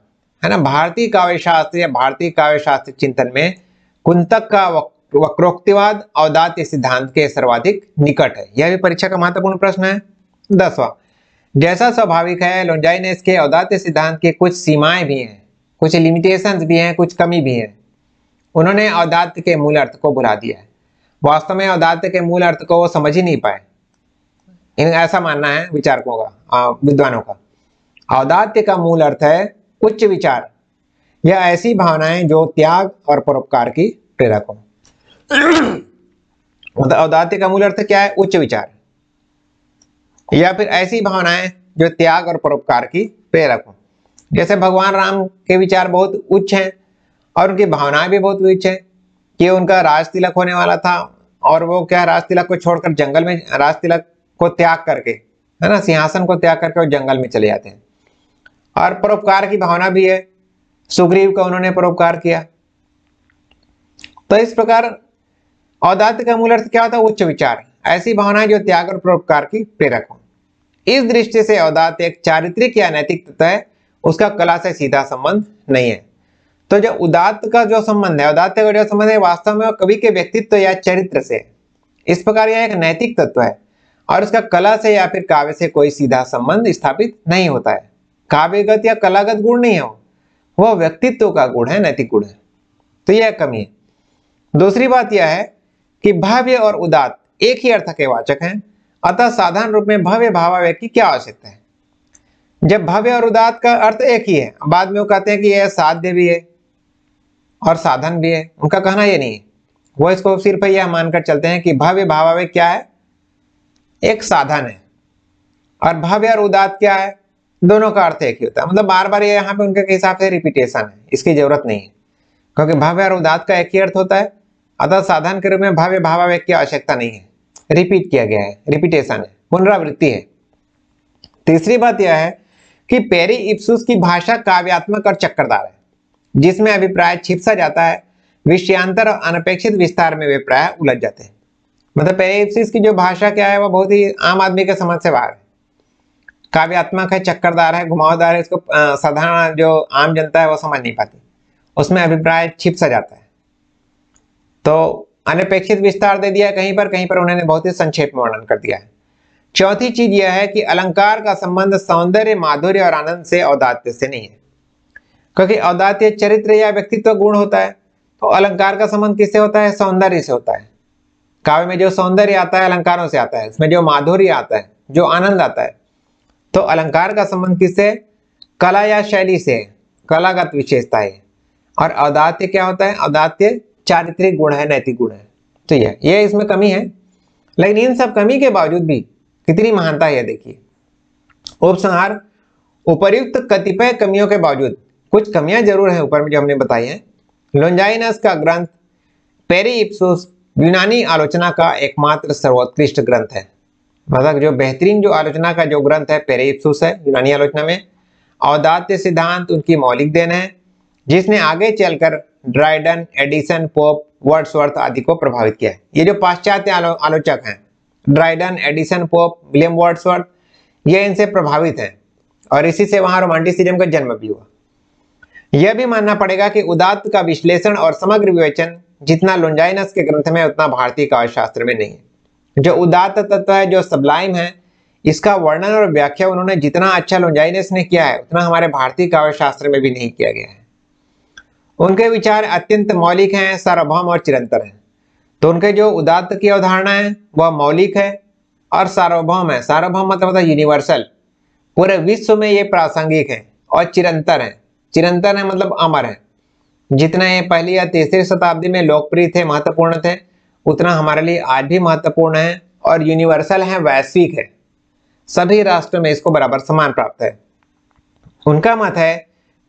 है ना भारतीय काव्य शास्त्र या भारतीय काव्य शास्त्र चिंतन में कुंतक का वक्रोक्तिवाद औदात्य सिद्धांत के सर्वाधिक निकट है यह भी परीक्षा का महत्वपूर्ण प्रश्न है दसवा जैसा स्वाभाविक है लोंजाई ने इसके औदात्य सिद्धांत की कुछ सीमाएं भी हैं कुछ लिमिटेशंस भी हैं कुछ कमी भी है उन्होंने औदात्य के मूल अर्थ को बुला दिया है वास्तव में औदात्य के मूल अर्थ को वो समझ ही नहीं पाए इन ऐसा मानना है विचारकों का विद्वानों का औदात्य का मूल अर्थ है उच्च विचार या ऐसी भावनाएं जो त्याग और परोपकार की प्रेरक हो औदात्य [CLEARS THROAT] मतलब का मूल अर्थ क्या है उच्च विचार या फिर ऐसी भावनाएं जो त्याग और परोपकार की प्रेरक हो जैसे भगवान राम के विचार बहुत उच्च हैं और उनकी भावनाएं भी बहुत उच्च हैं कि उनका राज तिलक होने वाला था और वो क्या राज तिलक को छोड़कर जंगल में राज तिलक को त्याग करके है ना सिंहासन को त्याग करके वो जंगल में चले जाते हैं और परोपकार की भावना भी है सुग्रीव का उन्होंने परोपकार किया तो इस प्रकार औदात का मूल अर्थ क्या होता है उच्च विचार ऐसी भावनाएं जो त्याग और परोपकार की प्रेरक हो इस दृष्टि से औदात एक चारित्रिक या नैतिक तत्व है उसका कला से सीधा संबंध नहीं है तो जो उदात का जो संबंध है उदात का जो संबंध है वास्तव में कवि के व्यक्तित्व या चरित्र से इस प्रकार यह एक नैतिक तत्व है और इसका कला से या फिर काव्य से कोई सीधा संबंध स्थापित नहीं होता है काव्यगत या कलागत गुण नहीं है वह व्यक्तित्व का गुण है नैतिक गुण है तो यह कमी है दूसरी बात यह है कि भव्य और उदात एक ही अर्थ के वाचक हैं अतः साधारण रूप में भव्य भावावेग की क्या आवश्यकता है जब भव्य और उदात का अर्थ एक ही है बाद में वो कहते हैं कि यह साध्य भी है और साधन भी है उनका कहना ये नहीं है वो इसको सिर्फ यह मानकर चलते हैं कि भव्य भावावे क्या है एक साधन है और भव्य और उदात क्या है दोनों का अर्थ एक ही होता है मतलब बार बार ये यहाँ पे उनके हिसाब से रिपीटेशन है इसकी जरूरत नहीं है क्योंकि भव्य और उदात का एक ही अर्थ होता है अतः साधन के रूप में भव्य भावावेग की आवश्यकता नहीं है रिपीट किया गया है रिपीटेशन है पुनरावृत्ति है तीसरी बात यह है कि पेरी इप्सुस की भाषा काव्यात्मक और चक्करदार है जिसमें अभिप्राय छिपसा जाता है विषयांतर और अनपेक्षित विस्तार में अभिप्राय उलझ जाते हैं मतलब पेरेपसिस की जो भाषा क्या है वह बहुत ही आम आदमी के समझ से बाहर है काव्यात्मक है चक्करदार है घुमावदार है इसको साधारण जो आम जनता है वो समझ नहीं पाती उसमें अभिप्राय छिप सा जाता है तो अनपेक्षित विस्तार दे दिया कहीं पर कहीं पर उन्होंने बहुत ही संक्षेप में वर्णन कर दिया है चौथी चीज यह है कि अलंकार का संबंध सौंदर्य माधुर्य और आनंद से औदात्य से नहीं है क्योंकि औदात्य चरित्र या व्यक्तित्व गुण होता है तो अलंकार का संबंध किससे होता है सौंदर्य से होता है काव्य में जो सौंदर्य आता है अलंकारों से आता है उसमें जो माधुर्य आता है जो आनंद आता है तो अलंकार का संबंध किससे कला या शैली से कलागत विशेषता है और अवदात्य क्या होता है औदात्य चारित्रिक गुण है नैतिक गुण है तो यह यह इसमें कमी है लेकिन इन सब कमी के बावजूद भी कितनी महानता है देखिए उपसंहार उपर्युक्त कतिपय कमियों के बावजूद कुछ कमियां जरूर हैं ऊपर में जो हमने बताई हैं लोन्जाइनस का ग्रंथ पेरी इप्सोस यूनानी आलोचना का एकमात्र सर्वोत्कृष्ट ग्रंथ है मतलब जो बेहतरीन जो आलोचना का जो ग्रंथ है पेरे इप्सुस है यूनानी आलोचना में औदात्य सिद्धांत उनकी मौलिक देन है जिसने आगे चलकर ड्राइडन एडिसन पोप वर्ड्सवर्थ आदि को प्रभावित किया है ये जो पाश्चात्य आलो, आलोचक हैं Dryden Addison Pope William Wordsworth ये इनसे प्रभावित हैं और इसी से वहाँ रोमांटिसिज्म का जन्म भी हुआ यह भी मानना पड़ेगा कि उदात्त का विश्लेषण और समग्र विवेचन जितना लुंजाइनस के ग्रंथ में उतना भारतीय काव्यशास्त्र में नहीं है जो उदात्त तत्व है जो सबलाइम है इसका वर्णन और व्याख्या उन्होंने जितना अच्छा लुंजाइनस ने किया है उतना हमारे भारतीय काव्यशास्त्र में भी नहीं किया गया है उनके विचार अत्यंत मौलिक हैं सार्वभौम और चिरंतर हैं तो उनके जो उदात्त की अवधारणा है वह मौलिक है और सार्वभौम है सार्वभौम मतलब यूनिवर्सल तो पूरे विश्व में ये प्रासंगिक है और चिरंतर है चिरंतन है मतलब अमर है जितना ये पहली या तीसरी शताब्दी में लोकप्रिय थे महत्वपूर्ण थे उतना हमारे लिए आज भी महत्वपूर्ण है और यूनिवर्सल है वैश्विक है सभी राष्ट्रों में इसको बराबर समान प्राप्त है उनका मत है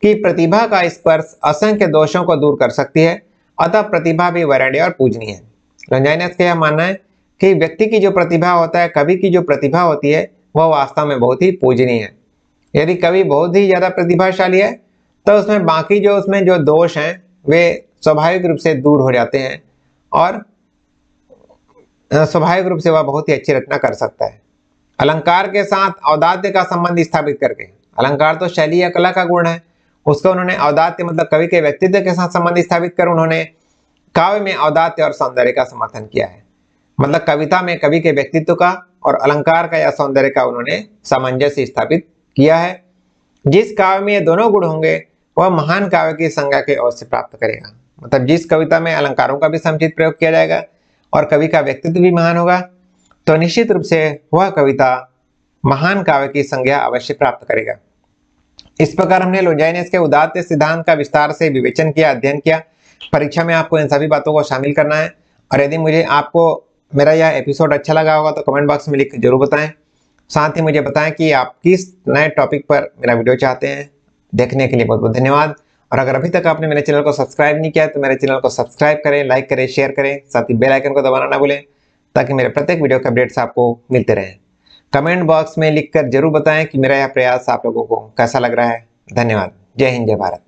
कि प्रतिभा का स्पर्श असंख्य दोषों को दूर कर सकती है अतः प्रतिभा भी वरण्य और पूजनीय है रंजाइनस का यह मानना है कि व्यक्ति की जो प्रतिभा होता है कवि की जो प्रतिभा होती है वह वास्तव में बहुत ही पूजनीय है यदि कवि बहुत ही ज़्यादा प्रतिभाशाली है तो उसमें बाकी जो उसमें जो दोष हैं वे स्वाभाविक रूप से दूर हो जाते हैं और स्वाभाविक रूप से वह बहुत ही अच्छी रचना कर सकता है अलंकार के साथ औदात्य का संबंध स्थापित करके अलंकार तो शैली या कला का गुण है उसको उन्होंने औदात्य मतलब कवि के व्यक्तित्व के साथ संबंध स्थापित कर उन्होंने काव्य में औदात्य और सौंदर्य का समर्थन किया है मतलब कविता में कवि के व्यक्तित्व का और अलंकार का या सौंदर्य का उन्होंने सामंजस्य स्थापित किया है जिस काव्य में ये दोनों गुण होंगे वह महान काव्य की संज्ञा के अवश्य प्राप्त करेगा मतलब जिस कविता में अलंकारों का भी समुचित प्रयोग किया जाएगा और कवि का व्यक्तित्व भी महान होगा तो निश्चित रूप से वह कविता महान काव्य की संज्ञा अवश्य प्राप्त करेगा इस प्रकार हमने लोजाइनेस के उदात्त सिद्धांत का विस्तार से विवेचन किया अध्ययन किया परीक्षा में आपको इन सभी बातों को शामिल करना है और यदि मुझे आपको मेरा यह एपिसोड अच्छा लगा होगा तो कमेंट बॉक्स में लिख जरूर बताएं साथ ही मुझे बताएं कि आप किस नए टॉपिक पर मेरा वीडियो चाहते हैं देखने के लिए बहुत बहुत धन्यवाद और अगर अभी तक आपने मेरे चैनल को सब्सक्राइब नहीं किया तो मेरे चैनल को सब्सक्राइब करें लाइक करें शेयर करें साथ ही बेल आइकन को दबाना ना भूलें ताकि मेरे प्रत्येक वीडियो के अपडेट्स आपको मिलते रहें कमेंट बॉक्स में लिखकर जरूर बताएं कि मेरा यह प्रयास आप लोगों को कैसा लग रहा है धन्यवाद जय हिंद जय भारत